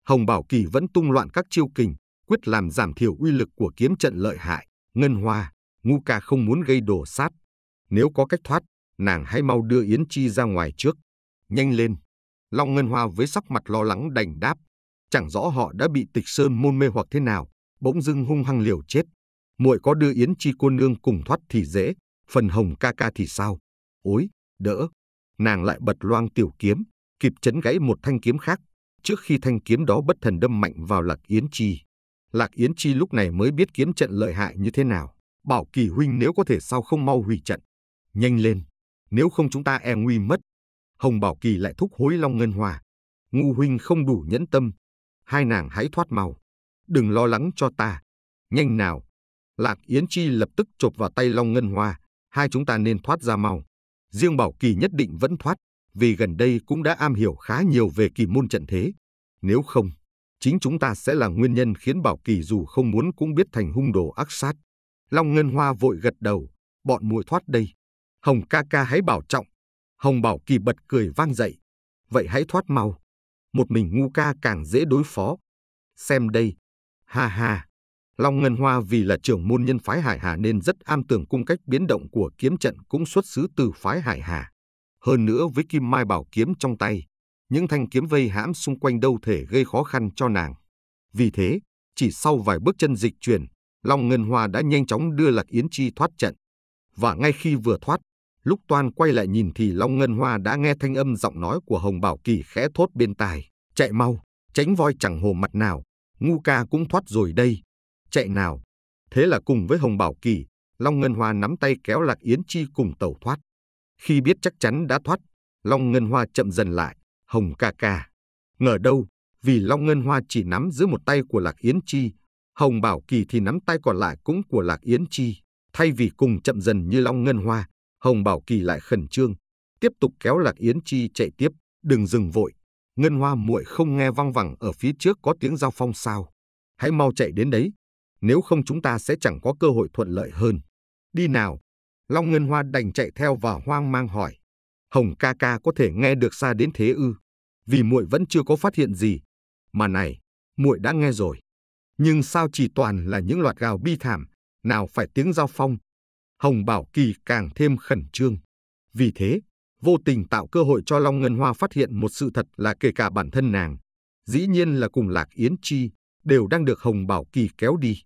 Hồng Bảo Kỳ vẫn tung loạn các chiêu kình, quyết làm giảm thiểu uy lực của kiếm trận lợi hại, ngân hoa, ngu ca không muốn gây đổ sát. Nếu có cách thoát, nàng hãy mau đưa Yến Chi ra ngoài trước. Nhanh lên! Long Ngân Hoa với sắc mặt lo lắng đành đáp. Chẳng rõ họ đã bị tịch sơn môn mê hoặc thế nào, bỗng dưng hung hăng liều chết. muội có đưa Yến Chi cô nương cùng thoát thì dễ, phần hồng ca ca thì sao? Ối, đỡ! Nàng lại bật loang tiểu kiếm, kịp chấn gãy một thanh kiếm khác, trước khi thanh kiếm đó bất thần đâm mạnh vào lạc Yến Chi. Lạc Yến Chi lúc này mới biết kiếm trận lợi hại như thế nào. Bảo Kỳ huynh nếu có thể sao không mau hủy trận. Nhanh lên, nếu không chúng ta e nguy mất. Hồng Bảo Kỳ lại thúc hối Long Ngân Hòa. Ngu huynh không đủ nhẫn tâm. Hai nàng hãy thoát màu. Đừng lo lắng cho ta. Nhanh nào. Lạc Yến Chi lập tức chộp vào tay Long Ngân Hoa. Hai chúng ta nên thoát ra màu. Riêng Bảo Kỳ nhất định vẫn thoát. Vì gần đây cũng đã am hiểu khá nhiều về kỳ môn trận thế. Nếu không, Chính chúng ta sẽ là nguyên nhân khiến Bảo Kỳ dù không muốn cũng biết thành hung đồ ác sát. Long Ngân Hoa vội gật đầu, bọn muội thoát đây. Hồng ca ca hãy bảo trọng. Hồng Bảo Kỳ bật cười vang dậy. Vậy hãy thoát mau. Một mình ngu ca càng dễ đối phó. Xem đây. Ha ha. Long Ngân Hoa vì là trưởng môn nhân phái Hải Hà nên rất am tường cung cách biến động của kiếm trận cũng xuất xứ từ phái Hải Hà. Hơn nữa với Kim Mai Bảo kiếm trong tay, những thanh kiếm vây hãm xung quanh đâu thể gây khó khăn cho nàng. Vì thế, chỉ sau vài bước chân dịch chuyển, Long Ngân Hoa đã nhanh chóng đưa Lạc Yến Chi thoát trận. Và ngay khi vừa thoát, lúc Toan quay lại nhìn thì Long Ngân Hoa đã nghe thanh âm giọng nói của Hồng Bảo Kỳ khẽ thốt bên tai. Chạy mau, tránh voi chẳng hồ mặt nào, ngu ca cũng thoát rồi đây. Chạy nào. Thế là cùng với Hồng Bảo Kỳ, Long Ngân Hoa nắm tay kéo Lạc Yến Chi cùng tàu thoát. Khi biết chắc chắn đã thoát, Long Ngân Hoa chậm dần lại, Hồng ca ca. Ngờ đâu, vì Long Ngân Hoa chỉ nắm giữ một tay của Lạc Yến Chi, Hồng Bảo Kỳ thì nắm tay còn lại cũng của Lạc Yến Chi. Thay vì cùng chậm dần như Long Ngân Hoa, Hồng Bảo Kỳ lại khẩn trương, tiếp tục kéo Lạc Yến Chi chạy tiếp, đừng dừng vội. Ngân Hoa muội không nghe văng vẳng ở phía trước có tiếng giao phong sao. Hãy mau chạy đến đấy, nếu không chúng ta sẽ chẳng có cơ hội thuận lợi hơn. Đi nào. Long Ngân Hoa đành chạy theo và hoang mang hỏi. Hồng ca ca có thể nghe được xa đến thế ư? Vì muội vẫn chưa có phát hiện gì. Mà này, muội đã nghe rồi. Nhưng sao chỉ toàn là những loạt gào bi thảm, nào phải tiếng giao phong? Hồng Bảo Kỳ càng thêm khẩn trương. Vì thế, vô tình tạo cơ hội cho Long Ngân Hoa phát hiện một sự thật là kể cả bản thân nàng, dĩ nhiên là cùng Lạc Yến Chi, đều đang được Hồng Bảo Kỳ kéo đi.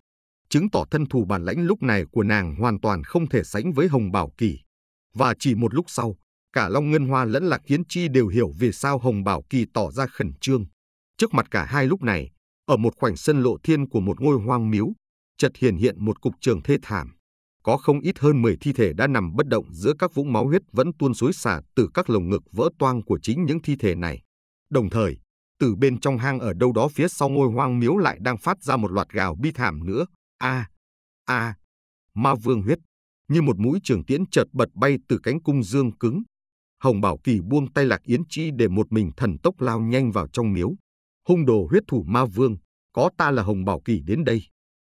Chứng tỏ thân thủ bản lãnh lúc này của nàng hoàn toàn không thể sánh với Hồng Bảo Kỳ. Và chỉ một lúc sau, Cả Long Ngân Hoa lẫn Lạc Kiến Chi đều hiểu vì sao Hồng Bảo Kỳ tỏ ra khẩn trương. Trước mặt cả hai lúc này, ở một khoảnh sân lộ thiên của một ngôi hoang miếu, chợt hiện hiện một cục trường thê thảm. Có không ít hơn 10 thi thể đã nằm bất động giữa các vũng máu huyết vẫn tuôn suối xả từ các lồng ngực vỡ toang của chính những thi thể này. Đồng thời, từ bên trong hang ở đâu đó phía sau ngôi hoang miếu lại đang phát ra một loạt gào bi thảm nữa. A, a, ma vương huyết, như một mũi trường tiễn chợt bật bay từ cánh cung dương cứng, Hồng Bảo Kỳ buông tay Lạc Yến Chi để một mình thần tốc lao nhanh vào trong miếu. Hung đồ huyết thủ ma vương, có ta là Hồng Bảo Kỳ đến đây.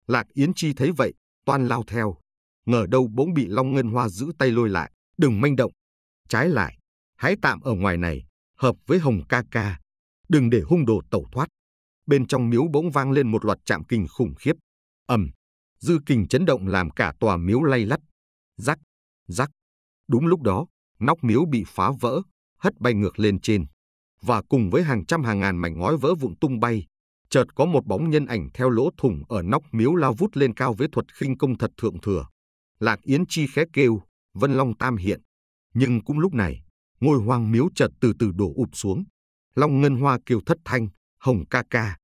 Lạc Yến Chi thấy vậy, toan lao theo. Ngờ đâu bỗng bị Long Ngân Hoa giữ tay lôi lại, đừng manh động. Trái lại, hãy tạm ở ngoài này, hợp với Hồng ca ca. Đừng để hung đồ tẩu thoát. Bên trong miếu bỗng vang lên một loạt chạm kinh khủng khiếp. ầm, dư kình chấn động làm cả tòa miếu lay lắt. Rắc, rắc. Đúng lúc đó, nóc miếu bị phá vỡ, hất bay ngược lên trên. Và cùng với hàng trăm hàng ngàn mảnh ngói vỡ vụn tung bay, chợt có một bóng nhân ảnh theo lỗ thủng ở nóc miếu lao vút lên cao với thuật khinh công thật thượng thừa. Lạc Yến Chi khẽ kêu, Vân Long Tam hiện. Nhưng cũng lúc này, ngôi hoang miếu chợt từ từ đổ ụp xuống. Long Ngân Hoa kêu thất thanh, Hồng ca ca.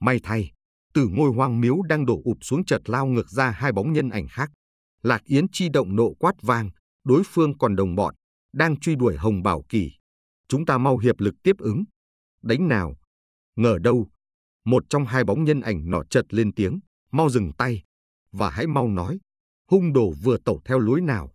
May thay, từ ngôi hoang miếu đang đổ ụp xuống chợt lao ngược ra hai bóng nhân ảnh khác. Lạc Yến Chi động nộ quát vang, đối phương còn đồng bọn, đang truy đuổi Hồng Bảo Kỳ. Chúng ta mau hiệp lực tiếp ứng. Đánh nào. Ngờ đâu. Một trong hai bóng nhân ảnh nọ chợt lên tiếng. Mau dừng tay. Và hãy mau nói. Hung đồ vừa tẩu theo lối nào.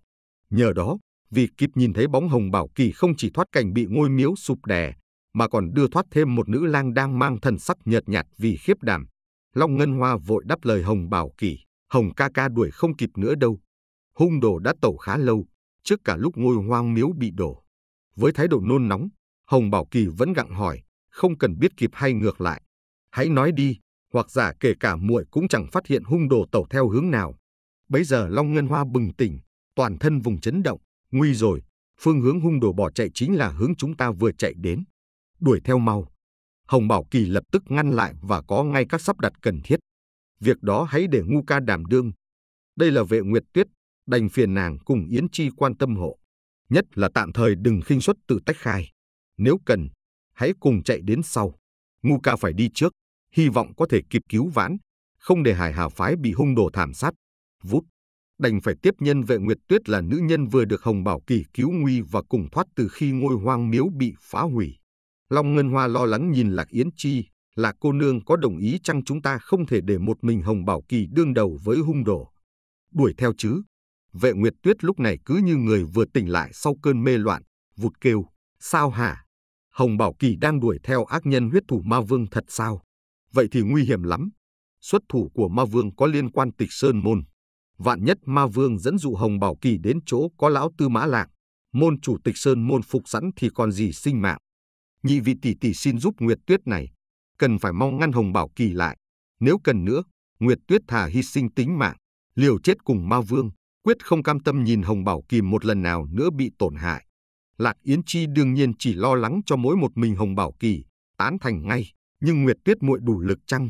Nhờ đó, vì kịp nhìn thấy bóng Hồng Bảo Kỳ không chỉ thoát cảnh bị ngôi miếu sụp đè, mà còn đưa thoát thêm một nữ lang đang mang thần sắc nhợt nhạt vì khiếp đảm. Long Ngân Hoa vội đáp lời Hồng Bảo Kỳ. Hồng ca ca đuổi không kịp nữa đâu. Hung đồ đã tẩu khá lâu, trước cả lúc ngôi hoang miếu bị đổ. Với thái độ nôn nóng, Hồng Bảo Kỳ vẫn gặng hỏi, không cần biết kịp hay ngược lại. Hãy nói đi, hoặc giả kể cả muội cũng chẳng phát hiện hung đồ tẩu theo hướng nào. Bấy giờ Long Ngân Hoa bừng tỉnh, toàn thân vùng chấn động, nguy rồi, phương hướng hung đồ bỏ chạy chính là hướng chúng ta vừa chạy đến. Đuổi theo mau. Hồng Bảo Kỳ lập tức ngăn lại và có ngay các sắp đặt cần thiết. Việc đó hãy để ngu ca đảm đương. Đây là vệ nguyệt tuyết đành phiền nàng cùng Yến Chi quan tâm hộ. Nhất là tạm thời đừng khinh suất tự tách khai. Nếu cần, hãy cùng chạy đến sau. Ngu ca phải đi trước, hy vọng có thể kịp cứu vãn, không để hải hà phái bị hung đồ thảm sát. Vút, đành phải tiếp nhân vệ Nguyệt Tuyết là nữ nhân vừa được Hồng Bảo Kỳ cứu nguy và cùng thoát từ khi ngôi hoang miếu bị phá hủy. Long Ngân Hoa lo lắng nhìn Lạc Yến Chi, là cô nương có đồng ý chăng chúng ta không thể để một mình Hồng Bảo Kỳ đương đầu với hung đồ. Đuổi theo chứ, Vệ Nguyệt Tuyết lúc này cứ như người vừa tỉnh lại sau cơn mê loạn, vụt kêu, sao hả? Hồng Bảo Kỳ đang đuổi theo ác nhân huyết thủ ma vương thật sao? Vậy thì nguy hiểm lắm. Xuất thủ của ma vương có liên quan tịch sơn môn. Vạn nhất ma vương dẫn dụ Hồng Bảo Kỳ đến chỗ có lão tư mã lạc. Môn chủ tịch sơn môn phục sẵn thì còn gì sinh mạng. Nhị vị tỷ tỷ xin giúp Nguyệt Tuyết này. Cần phải mong ngăn Hồng Bảo Kỳ lại. Nếu cần nữa, Nguyệt Tuyết thà hy sinh tính mạng, liều chết cùng ma vương, quyết không cam tâm nhìn Hồng Bảo Kìm một lần nào nữa bị tổn hại. Lạc Yến Chi đương nhiên chỉ lo lắng cho mỗi một mình Hồng Bảo Kỳ, tán thành ngay, nhưng Nguyệt Tuyết muội đủ lực chăng?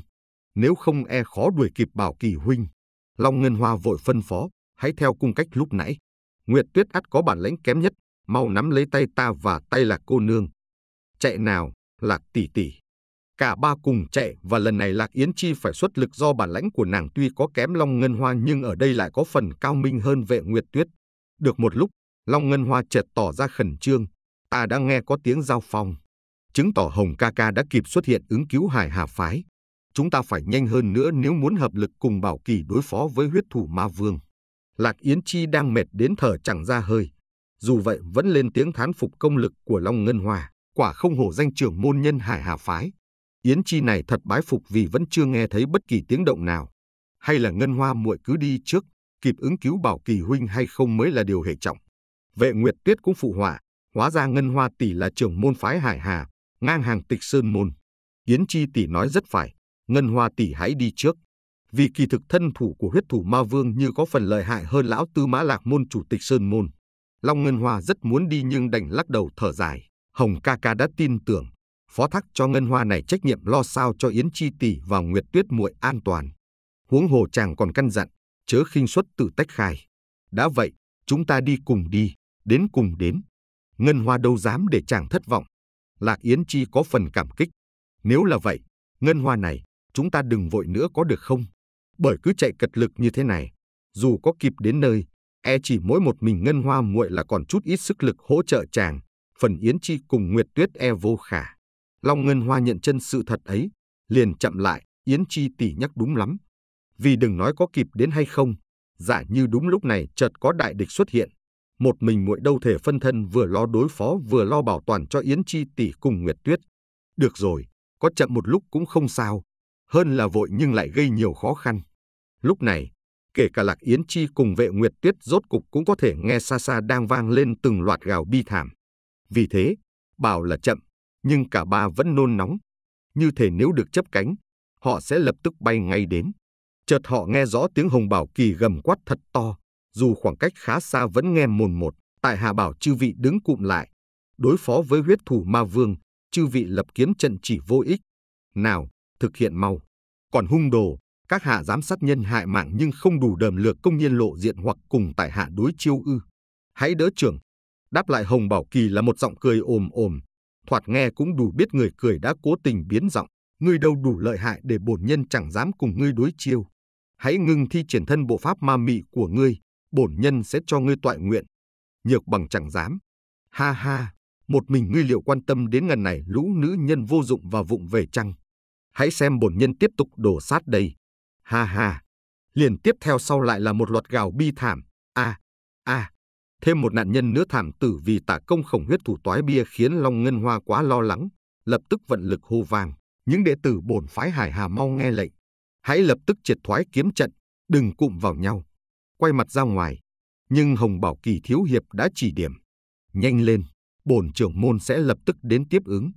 Nếu không e khó đuổi kịp Bảo Kỳ huynh. Long Ngân Hoa vội phân phó, hãy theo cung cách lúc nãy. Nguyệt Tuyết ắt có bản lãnh kém nhất, mau nắm lấy tay ta và tay là cô nương. Chạy nào, Lạc tỷ tỷ. Cả ba cùng chạy và lần này Lạc Yến Chi phải xuất lực do bản lãnh của nàng tuy có kém Long Ngân Hoa nhưng ở đây lại có phần cao minh hơn vệ Nguyệt Tuyết. Được một lúc, Long Ngân Hoa chợt tỏ ra khẩn trương, ta đã nghe có tiếng giao phong. Chứng tỏ Hồng ca ca đã kịp xuất hiện ứng cứu hải hà phái. Chúng ta phải nhanh hơn nữa nếu muốn hợp lực cùng Bảo Kỳ đối phó với huyết thủ ma vương. Lạc Yến Chi đang mệt đến thở chẳng ra hơi. Dù vậy vẫn lên tiếng thán phục công lực của Long Ngân Hoa, quả không hổ danh trưởng môn nhân hải hà phái. Yến Chi này thật bái phục vì vẫn chưa nghe thấy bất kỳ tiếng động nào. Hay là Ngân Hoa muội cứ đi trước, kịp ứng cứu Bảo Kỳ huynh hay không mới là điều hệ trọng. Vệ Nguyệt Tuyết cũng phụ họa, hóa ra Ngân Hoa tỷ là trưởng môn phái Hải Hà, ngang hàng Tịch Sơn môn. Yến Chi tỷ nói rất phải, Ngân Hoa tỷ hãy đi trước. Vì kỳ thực thân thủ của huyết thủ Ma Vương như có phần lợi hại hơn lão Tư Mã Lạc môn chủ Tịch Sơn môn. Long Ngân Hoa rất muốn đi nhưng đành lắc đầu thở dài, Hồng ca ca đã tin tưởng phó thác cho ngân hoa này trách nhiệm lo sao cho Yến Chi tỷ và Nguyệt Tuyết muội an toàn. Huống hồ chàng còn căn dặn, chớ khinh suất tự tách khai. Đã vậy, chúng ta đi cùng đi, đến cùng đến. Ngân hoa đâu dám để chàng thất vọng. Lạc Yến Chi có phần cảm kích. Nếu là vậy, ngân hoa này, chúng ta đừng vội nữa có được không? Bởi cứ chạy cật lực như thế này, dù có kịp đến nơi, e chỉ mỗi một mình ngân hoa muội là còn chút ít sức lực hỗ trợ chàng, phần Yến Chi cùng Nguyệt Tuyết e vô khả. Long Ngân Hoa nhận chân sự thật ấy, liền chậm lại, Yến Chi tỷ nhắc đúng lắm. Vì đừng nói có kịp đến hay không, giả như đúng lúc này chợt có đại địch xuất hiện, một mình muội đâu thể phân thân vừa lo đối phó vừa lo bảo toàn cho Yến Chi tỷ cùng Nguyệt Tuyết. Được rồi, có chậm một lúc cũng không sao, hơn là vội nhưng lại gây nhiều khó khăn. Lúc này, kể cả Lạc Yến Chi cùng vệ Nguyệt Tuyết rốt cục cũng có thể nghe xa xa đang vang lên từng loạt gào bi thảm. Vì thế, bảo là chậm, nhưng cả ba vẫn nôn nóng. Như thể nếu được chấp cánh, họ sẽ lập tức bay ngay đến. Chợt họ nghe rõ tiếng Hồng Bảo Kỳ gầm quát thật to, dù khoảng cách khá xa vẫn nghe mồn một, tại hạ Bảo chư vị đứng cụm lại. Đối phó với huyết thủ ma vương, chư vị lập kiếm trận chỉ vô ích. Nào, thực hiện mau. Còn hung đồ, các hạ giám sát nhân hại mạng nhưng không đủ đờm lược công nhiên lộ diện hoặc cùng tại hạ đối chiêu ư. Hãy đỡ trưởng. Đáp lại Hồng Bảo Kỳ là một giọng cười ồm ồm, thoạt nghe cũng đủ biết người cười đã cố tình biến giọng, ngươi đâu đủ lợi hại để bổn nhân chẳng dám cùng ngươi đối chiêu. Hãy ngưng thi triển thân bộ pháp ma mị của ngươi, bổn nhân sẽ cho ngươi toại nguyện. Nhược bằng chẳng dám. Ha ha, một mình ngươi liệu quan tâm đến ngần này lũ nữ nhân vô dụng và vụng về chăng? Hãy xem bổn nhân tiếp tục đổ sát đây. Ha ha. Liền tiếp theo sau lại là một loạt gào bi thảm. A, à, a. À. Thêm một nạn nhân nữa thảm tử vì tả công khổng huyết thủ toái bia khiến Long Ngân Hoa quá lo lắng, lập tức vận lực hô vang. Những đệ tử bổn phái Hải Hà mau nghe lệnh. Hãy lập tức triệt thoái kiếm trận, đừng cụm vào nhau. Quay mặt ra ngoài. Nhưng Hồng Bảo Kỳ Thiếu Hiệp đã chỉ điểm. Nhanh lên, bổn trưởng môn sẽ lập tức đến tiếp ứng.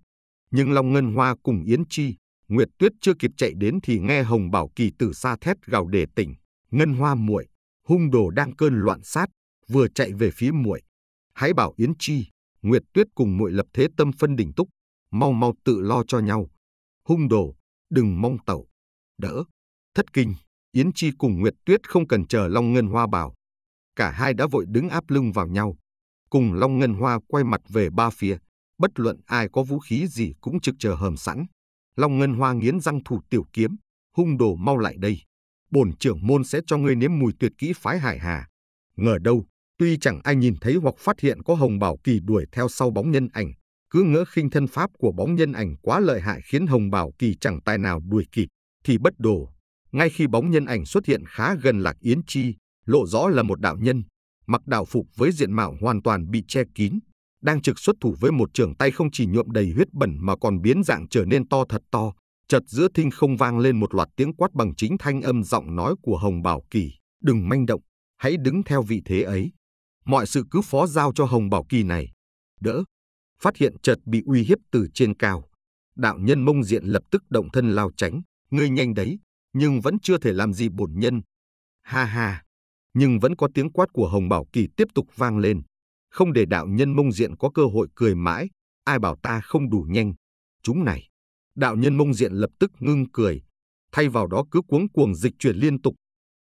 Nhưng Long Ngân Hoa cùng Yến Chi, Nguyệt Tuyết chưa kịp chạy đến thì nghe Hồng Bảo Kỳ từ xa thét gào để tỉnh. Ngân Hoa muội, hung đồ đang cơn loạn sát, vừa chạy về phía muội hãy bảo yến chi nguyệt tuyết cùng muội lập thế tâm phân đỉnh túc mau mau tự lo cho nhau hung đồ đừng mong tẩu đỡ thất kinh yến chi cùng nguyệt tuyết không cần chờ long ngân hoa bảo cả hai đã vội đứng áp lưng vào nhau cùng long ngân hoa quay mặt về ba phía bất luận ai có vũ khí gì cũng trực chờ hầm sẵn long ngân hoa nghiến răng thủ tiểu kiếm hung đồ mau lại đây bổn trưởng môn sẽ cho ngươi nếm mùi tuyệt kỹ phái hải hà ngờ đâu Tuy chẳng ai nhìn thấy hoặc phát hiện có Hồng Bảo Kỳ đuổi theo sau bóng nhân ảnh, cứ ngỡ khinh thân pháp của bóng nhân ảnh quá lợi hại khiến Hồng Bảo Kỳ chẳng tài nào đuổi kịp, thì bất đồ. Ngay khi bóng nhân ảnh xuất hiện khá gần Lạc Yến Chi, lộ rõ là một đạo nhân, mặc đạo phục với diện mạo hoàn toàn bị che kín, đang trực xuất thủ với một trường tay không chỉ nhuộm đầy huyết bẩn mà còn biến dạng trở nên to thật to. chật giữa thinh không vang lên một loạt tiếng quát bằng chính thanh âm giọng nói của Hồng Bảo Kỳ, đừng manh động, hãy đứng theo vị thế ấy mọi sự cứ phó giao cho Hồng Bảo Kỳ này. Đỡ, phát hiện chợt bị uy hiếp từ trên cao. Đạo nhân mông diện lập tức động thân lao tránh, ngươi nhanh đấy, nhưng vẫn chưa thể làm gì bổn nhân. Ha ha, nhưng vẫn có tiếng quát của Hồng Bảo Kỳ tiếp tục vang lên. Không để đạo nhân mông diện có cơ hội cười mãi, ai bảo ta không đủ nhanh. Chúng này, đạo nhân mông diện lập tức ngưng cười, thay vào đó cứ cuống cuồng dịch chuyển liên tục,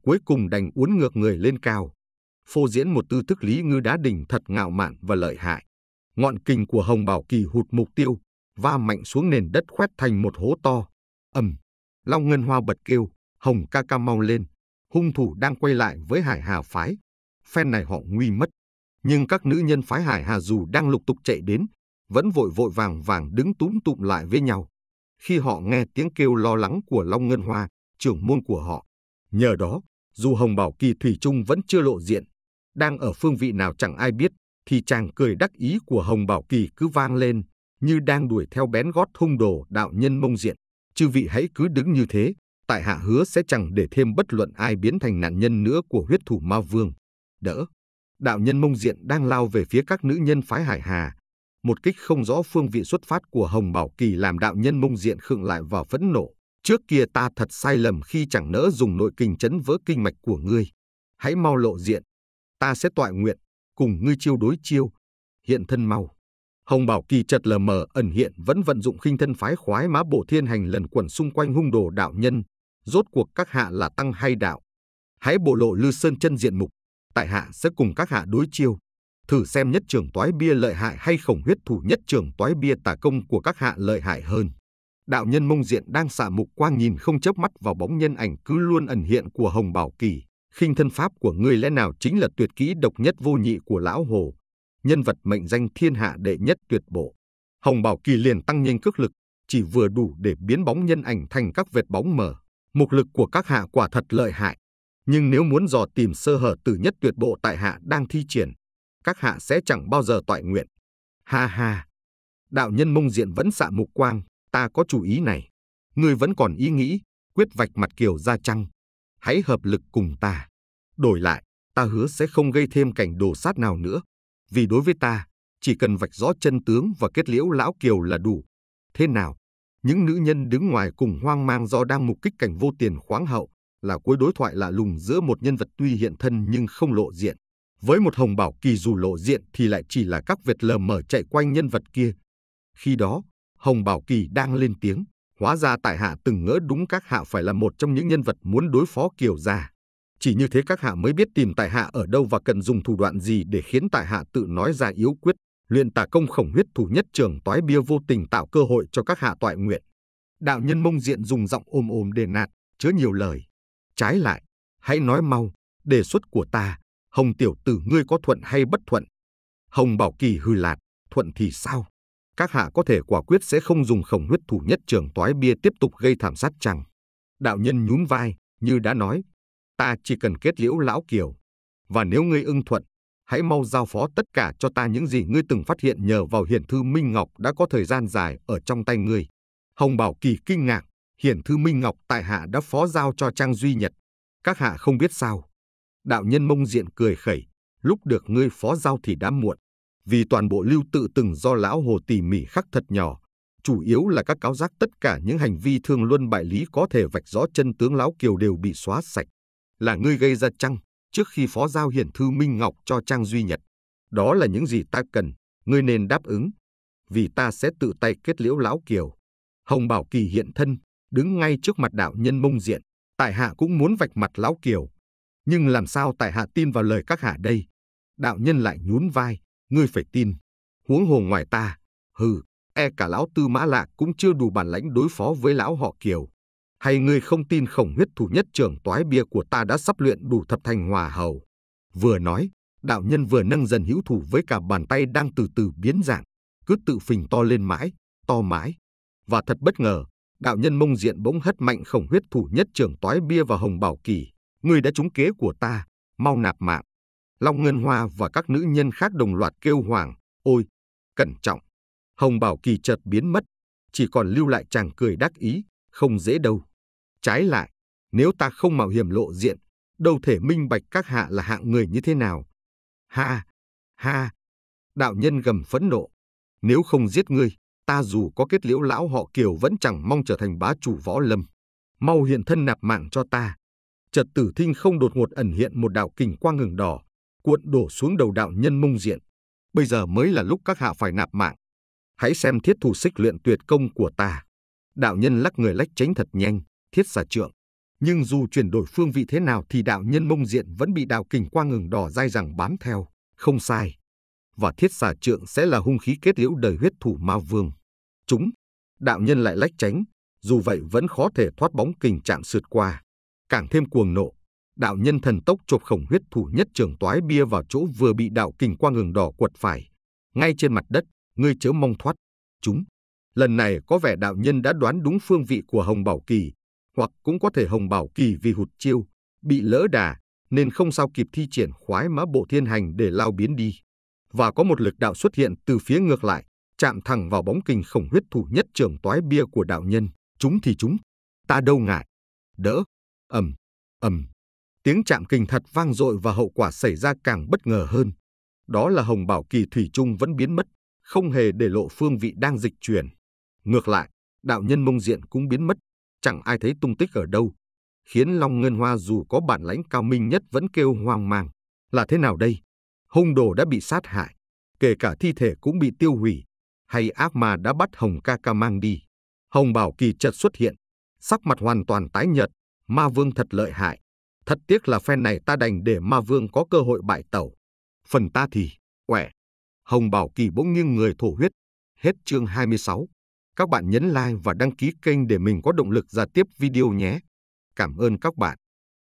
cuối cùng đành uốn ngược người lên cao phô diễn một tư thức Lý Ngư Đá đỉnh thật ngạo mạn và lợi hại. Ngọn kình của Hồng Bảo Kỳ hụt mục tiêu, va mạnh xuống nền đất khoét thành một hố to. ầm, Long Ngân Hoa bật kêu, Hồng ca ca mau lên, hung thủ đang quay lại với Hải Hà phái. Phen này họ nguy mất, nhưng các nữ nhân phái Hải Hà dù đang lục tục chạy đến, vẫn vội vội vàng vàng đứng túm tụm lại với nhau. Khi họ nghe tiếng kêu lo lắng của Long Ngân Hoa, trưởng môn của họ, nhờ đó, dù Hồng Bảo Kỳ Thủy Trung vẫn chưa lộ diện, đang ở phương vị nào chẳng ai biết, thì chàng cười đắc ý của Hồng Bảo Kỳ cứ vang lên, như đang đuổi theo bén gót hung đồ đạo nhân mông diện. Chư vị hãy cứ đứng như thế, tại hạ hứa sẽ chẳng để thêm bất luận ai biến thành nạn nhân nữa của huyết thủ ma vương. Đỡ! Đạo nhân mông diện đang lao về phía các nữ nhân phái hải hà. Một kích không rõ phương vị xuất phát của Hồng Bảo Kỳ làm đạo nhân mông diện khựng lại vào phẫn nộ. Trước kia ta thật sai lầm khi chẳng nỡ dùng nội kinh chấn vỡ kinh mạch của ngươi. Hãy mau lộ diện, ta sẽ tọa nguyện, cùng ngươi chiêu đối chiêu, hiện thân mau. Hồng Bảo Kỳ chật lờ mờ ẩn hiện vẫn vận dụng khinh thân phái khoái má bộ thiên hành lần quẩn xung quanh hung đồ đạo nhân, rốt cuộc các hạ là tăng hay đạo. Hãy bộ lộ lư sơn chân diện mục, tại hạ sẽ cùng các hạ đối chiêu. Thử xem nhất trường toái bia lợi hại hay khổng huyết thủ nhất trường toái bia tả công của các hạ lợi hại hơn. Đạo nhân mông diện đang xả mục quang nhìn không chớp mắt vào bóng nhân ảnh cứ luôn ẩn hiện của Hồng Bảo Kỳ khinh thân pháp của ngươi lẽ nào chính là tuyệt kỹ độc nhất vô nhị của lão hồ, nhân vật mệnh danh thiên hạ đệ nhất tuyệt bộ. Hồng Bảo Kỳ liền tăng nhanh cước lực, chỉ vừa đủ để biến bóng nhân ảnh thành các vệt bóng mờ. Mục lực của các hạ quả thật lợi hại, nhưng nếu muốn dò tìm sơ hở từ nhất tuyệt bộ tại hạ đang thi triển, các hạ sẽ chẳng bao giờ toại nguyện. Ha ha! Đạo nhân mông diện vẫn xạ mục quang, ta có chủ ý này. Ngươi vẫn còn ý nghĩ, quyết vạch mặt kiều ra chăng? hãy hợp lực cùng ta. Đổi lại, ta hứa sẽ không gây thêm cảnh đồ sát nào nữa. Vì đối với ta, chỉ cần vạch rõ chân tướng và kết liễu lão kiều là đủ. Thế nào? Những nữ nhân đứng ngoài cùng hoang mang do đang mục kích cảnh vô tiền khoáng hậu là cuối đối thoại lạ lùng giữa một nhân vật tuy hiện thân nhưng không lộ diện. Với một hồng bảo kỳ dù lộ diện thì lại chỉ là các vệt lờ mở chạy quanh nhân vật kia. Khi đó, hồng bảo kỳ đang lên tiếng. Hóa ra tại hạ từng ngỡ đúng các hạ phải là một trong những nhân vật muốn đối phó Kiều già. Chỉ như thế các hạ mới biết tìm tại hạ ở đâu và cần dùng thủ đoạn gì để khiến tại hạ tự nói ra yếu quyết, luyện tả công khổng huyết thủ nhất trường toái bia vô tình tạo cơ hội cho các hạ toại nguyện. Đạo nhân mông diện dùng giọng ôm ôm đề nạt, chứa nhiều lời. Trái lại, hãy nói mau, đề xuất của ta, hồng tiểu tử ngươi có thuận hay bất thuận? Hồng Bảo Kỳ hư lạt, thuận thì sao? các hạ có thể quả quyết sẽ không dùng khổng huyết thủ nhất trường toái bia tiếp tục gây thảm sát chăng? Đạo nhân nhún vai, như đã nói, ta chỉ cần kết liễu lão kiều. Và nếu ngươi ưng thuận, hãy mau giao phó tất cả cho ta những gì ngươi từng phát hiện nhờ vào hiển thư Minh Ngọc đã có thời gian dài ở trong tay ngươi. Hồng Bảo Kỳ kinh ngạc, hiển thư Minh Ngọc tại hạ đã phó giao cho Trang Duy Nhật. Các hạ không biết sao. Đạo nhân mông diện cười khẩy, lúc được ngươi phó giao thì đã muộn vì toàn bộ lưu tự từng do lão Hồ tỉ mỉ khắc thật nhỏ, chủ yếu là các cáo giác tất cả những hành vi thương luân bại lý có thể vạch rõ chân tướng lão Kiều đều bị xóa sạch. Là ngươi gây ra chăng, trước khi phó giao hiển thư Minh Ngọc cho Trang Duy Nhật. Đó là những gì ta cần, ngươi nên đáp ứng, vì ta sẽ tự tay kết liễu lão Kiều. Hồng Bảo Kỳ hiện thân, đứng ngay trước mặt đạo nhân mông diện, tại hạ cũng muốn vạch mặt lão Kiều. Nhưng làm sao tại hạ tin vào lời các hạ đây? Đạo nhân lại nhún vai, ngươi phải tin, huống hồ ngoài ta, hừ, e cả lão tư mã lạc cũng chưa đủ bản lãnh đối phó với lão họ kiều. Hay ngươi không tin khổng huyết thủ nhất trưởng toái bia của ta đã sắp luyện đủ thập thành hòa hầu. Vừa nói, đạo nhân vừa nâng dần hữu thủ với cả bàn tay đang từ từ biến dạng, cứ tự phình to lên mãi, to mãi. Và thật bất ngờ, đạo nhân mông diện bỗng hất mạnh khổng huyết thủ nhất trưởng toái bia vào hồng bảo kỳ. Ngươi đã trúng kế của ta, mau nạp mạng. Long Ngân Hoa và các nữ nhân khác đồng loạt kêu hoàng, ôi, cẩn trọng. Hồng Bảo Kỳ chợt biến mất, chỉ còn lưu lại chàng cười đắc ý, không dễ đâu. Trái lại, nếu ta không mạo hiểm lộ diện, đâu thể minh bạch các hạ là hạng người như thế nào. Ha, ha, đạo nhân gầm phẫn nộ. Nếu không giết ngươi, ta dù có kết liễu lão họ kiều vẫn chẳng mong trở thành bá chủ võ lâm. Mau hiện thân nạp mạng cho ta. Chợt tử thinh không đột ngột ẩn hiện một đạo kình quang ngừng đỏ, cuộn đổ xuống đầu đạo nhân mông diện. Bây giờ mới là lúc các hạ phải nạp mạng. Hãy xem thiết thủ xích luyện tuyệt công của ta. Đạo nhân lắc người lách tránh thật nhanh, thiết xà trượng. Nhưng dù chuyển đổi phương vị thế nào thì đạo nhân mông diện vẫn bị đạo kình quang ngừng đỏ dai rằng bám theo, không sai. Và thiết xà trượng sẽ là hung khí kết liễu đời huyết thủ ma vương. Chúng, đạo nhân lại lách tránh, dù vậy vẫn khó thể thoát bóng kình chạm sượt qua. Càng thêm cuồng nộ, đạo nhân thần tốc chộp khổng huyết thủ nhất trưởng toái bia vào chỗ vừa bị đạo kình quang ngừng đỏ quật phải. Ngay trên mặt đất, ngươi chớ mong thoát. Chúng. Lần này có vẻ đạo nhân đã đoán đúng phương vị của Hồng Bảo Kỳ, hoặc cũng có thể Hồng Bảo Kỳ vì hụt chiêu, bị lỡ đà, nên không sao kịp thi triển khoái mã bộ thiên hành để lao biến đi. Và có một lực đạo xuất hiện từ phía ngược lại, chạm thẳng vào bóng kình khổng huyết thủ nhất trưởng toái bia của đạo nhân. Chúng thì chúng, ta đâu ngại. Đỡ, ầm, ầm. Tiếng chạm kinh thật vang dội và hậu quả xảy ra càng bất ngờ hơn. Đó là hồng bảo kỳ thủy trung vẫn biến mất, không hề để lộ phương vị đang dịch chuyển. Ngược lại, đạo nhân mông diện cũng biến mất, chẳng ai thấy tung tích ở đâu, khiến Long Ngân Hoa dù có bản lãnh cao minh nhất vẫn kêu hoang mang. Là thế nào đây? Hung đồ đã bị sát hại, kể cả thi thể cũng bị tiêu hủy, hay ác ma đã bắt Hồng ca ca mang đi. Hồng Bảo Kỳ chợt xuất hiện, sắc mặt hoàn toàn tái nhợt, ma vương thật lợi hại, Thật tiếc là phen này ta đành để ma vương có cơ hội bại tẩu. Phần ta thì, quẻ. Hồng Bảo Kỳ bỗng nghiêng người thổ huyết. Hết chương 26. Các bạn nhấn like và đăng ký kênh để mình có động lực ra tiếp video nhé. Cảm ơn các bạn.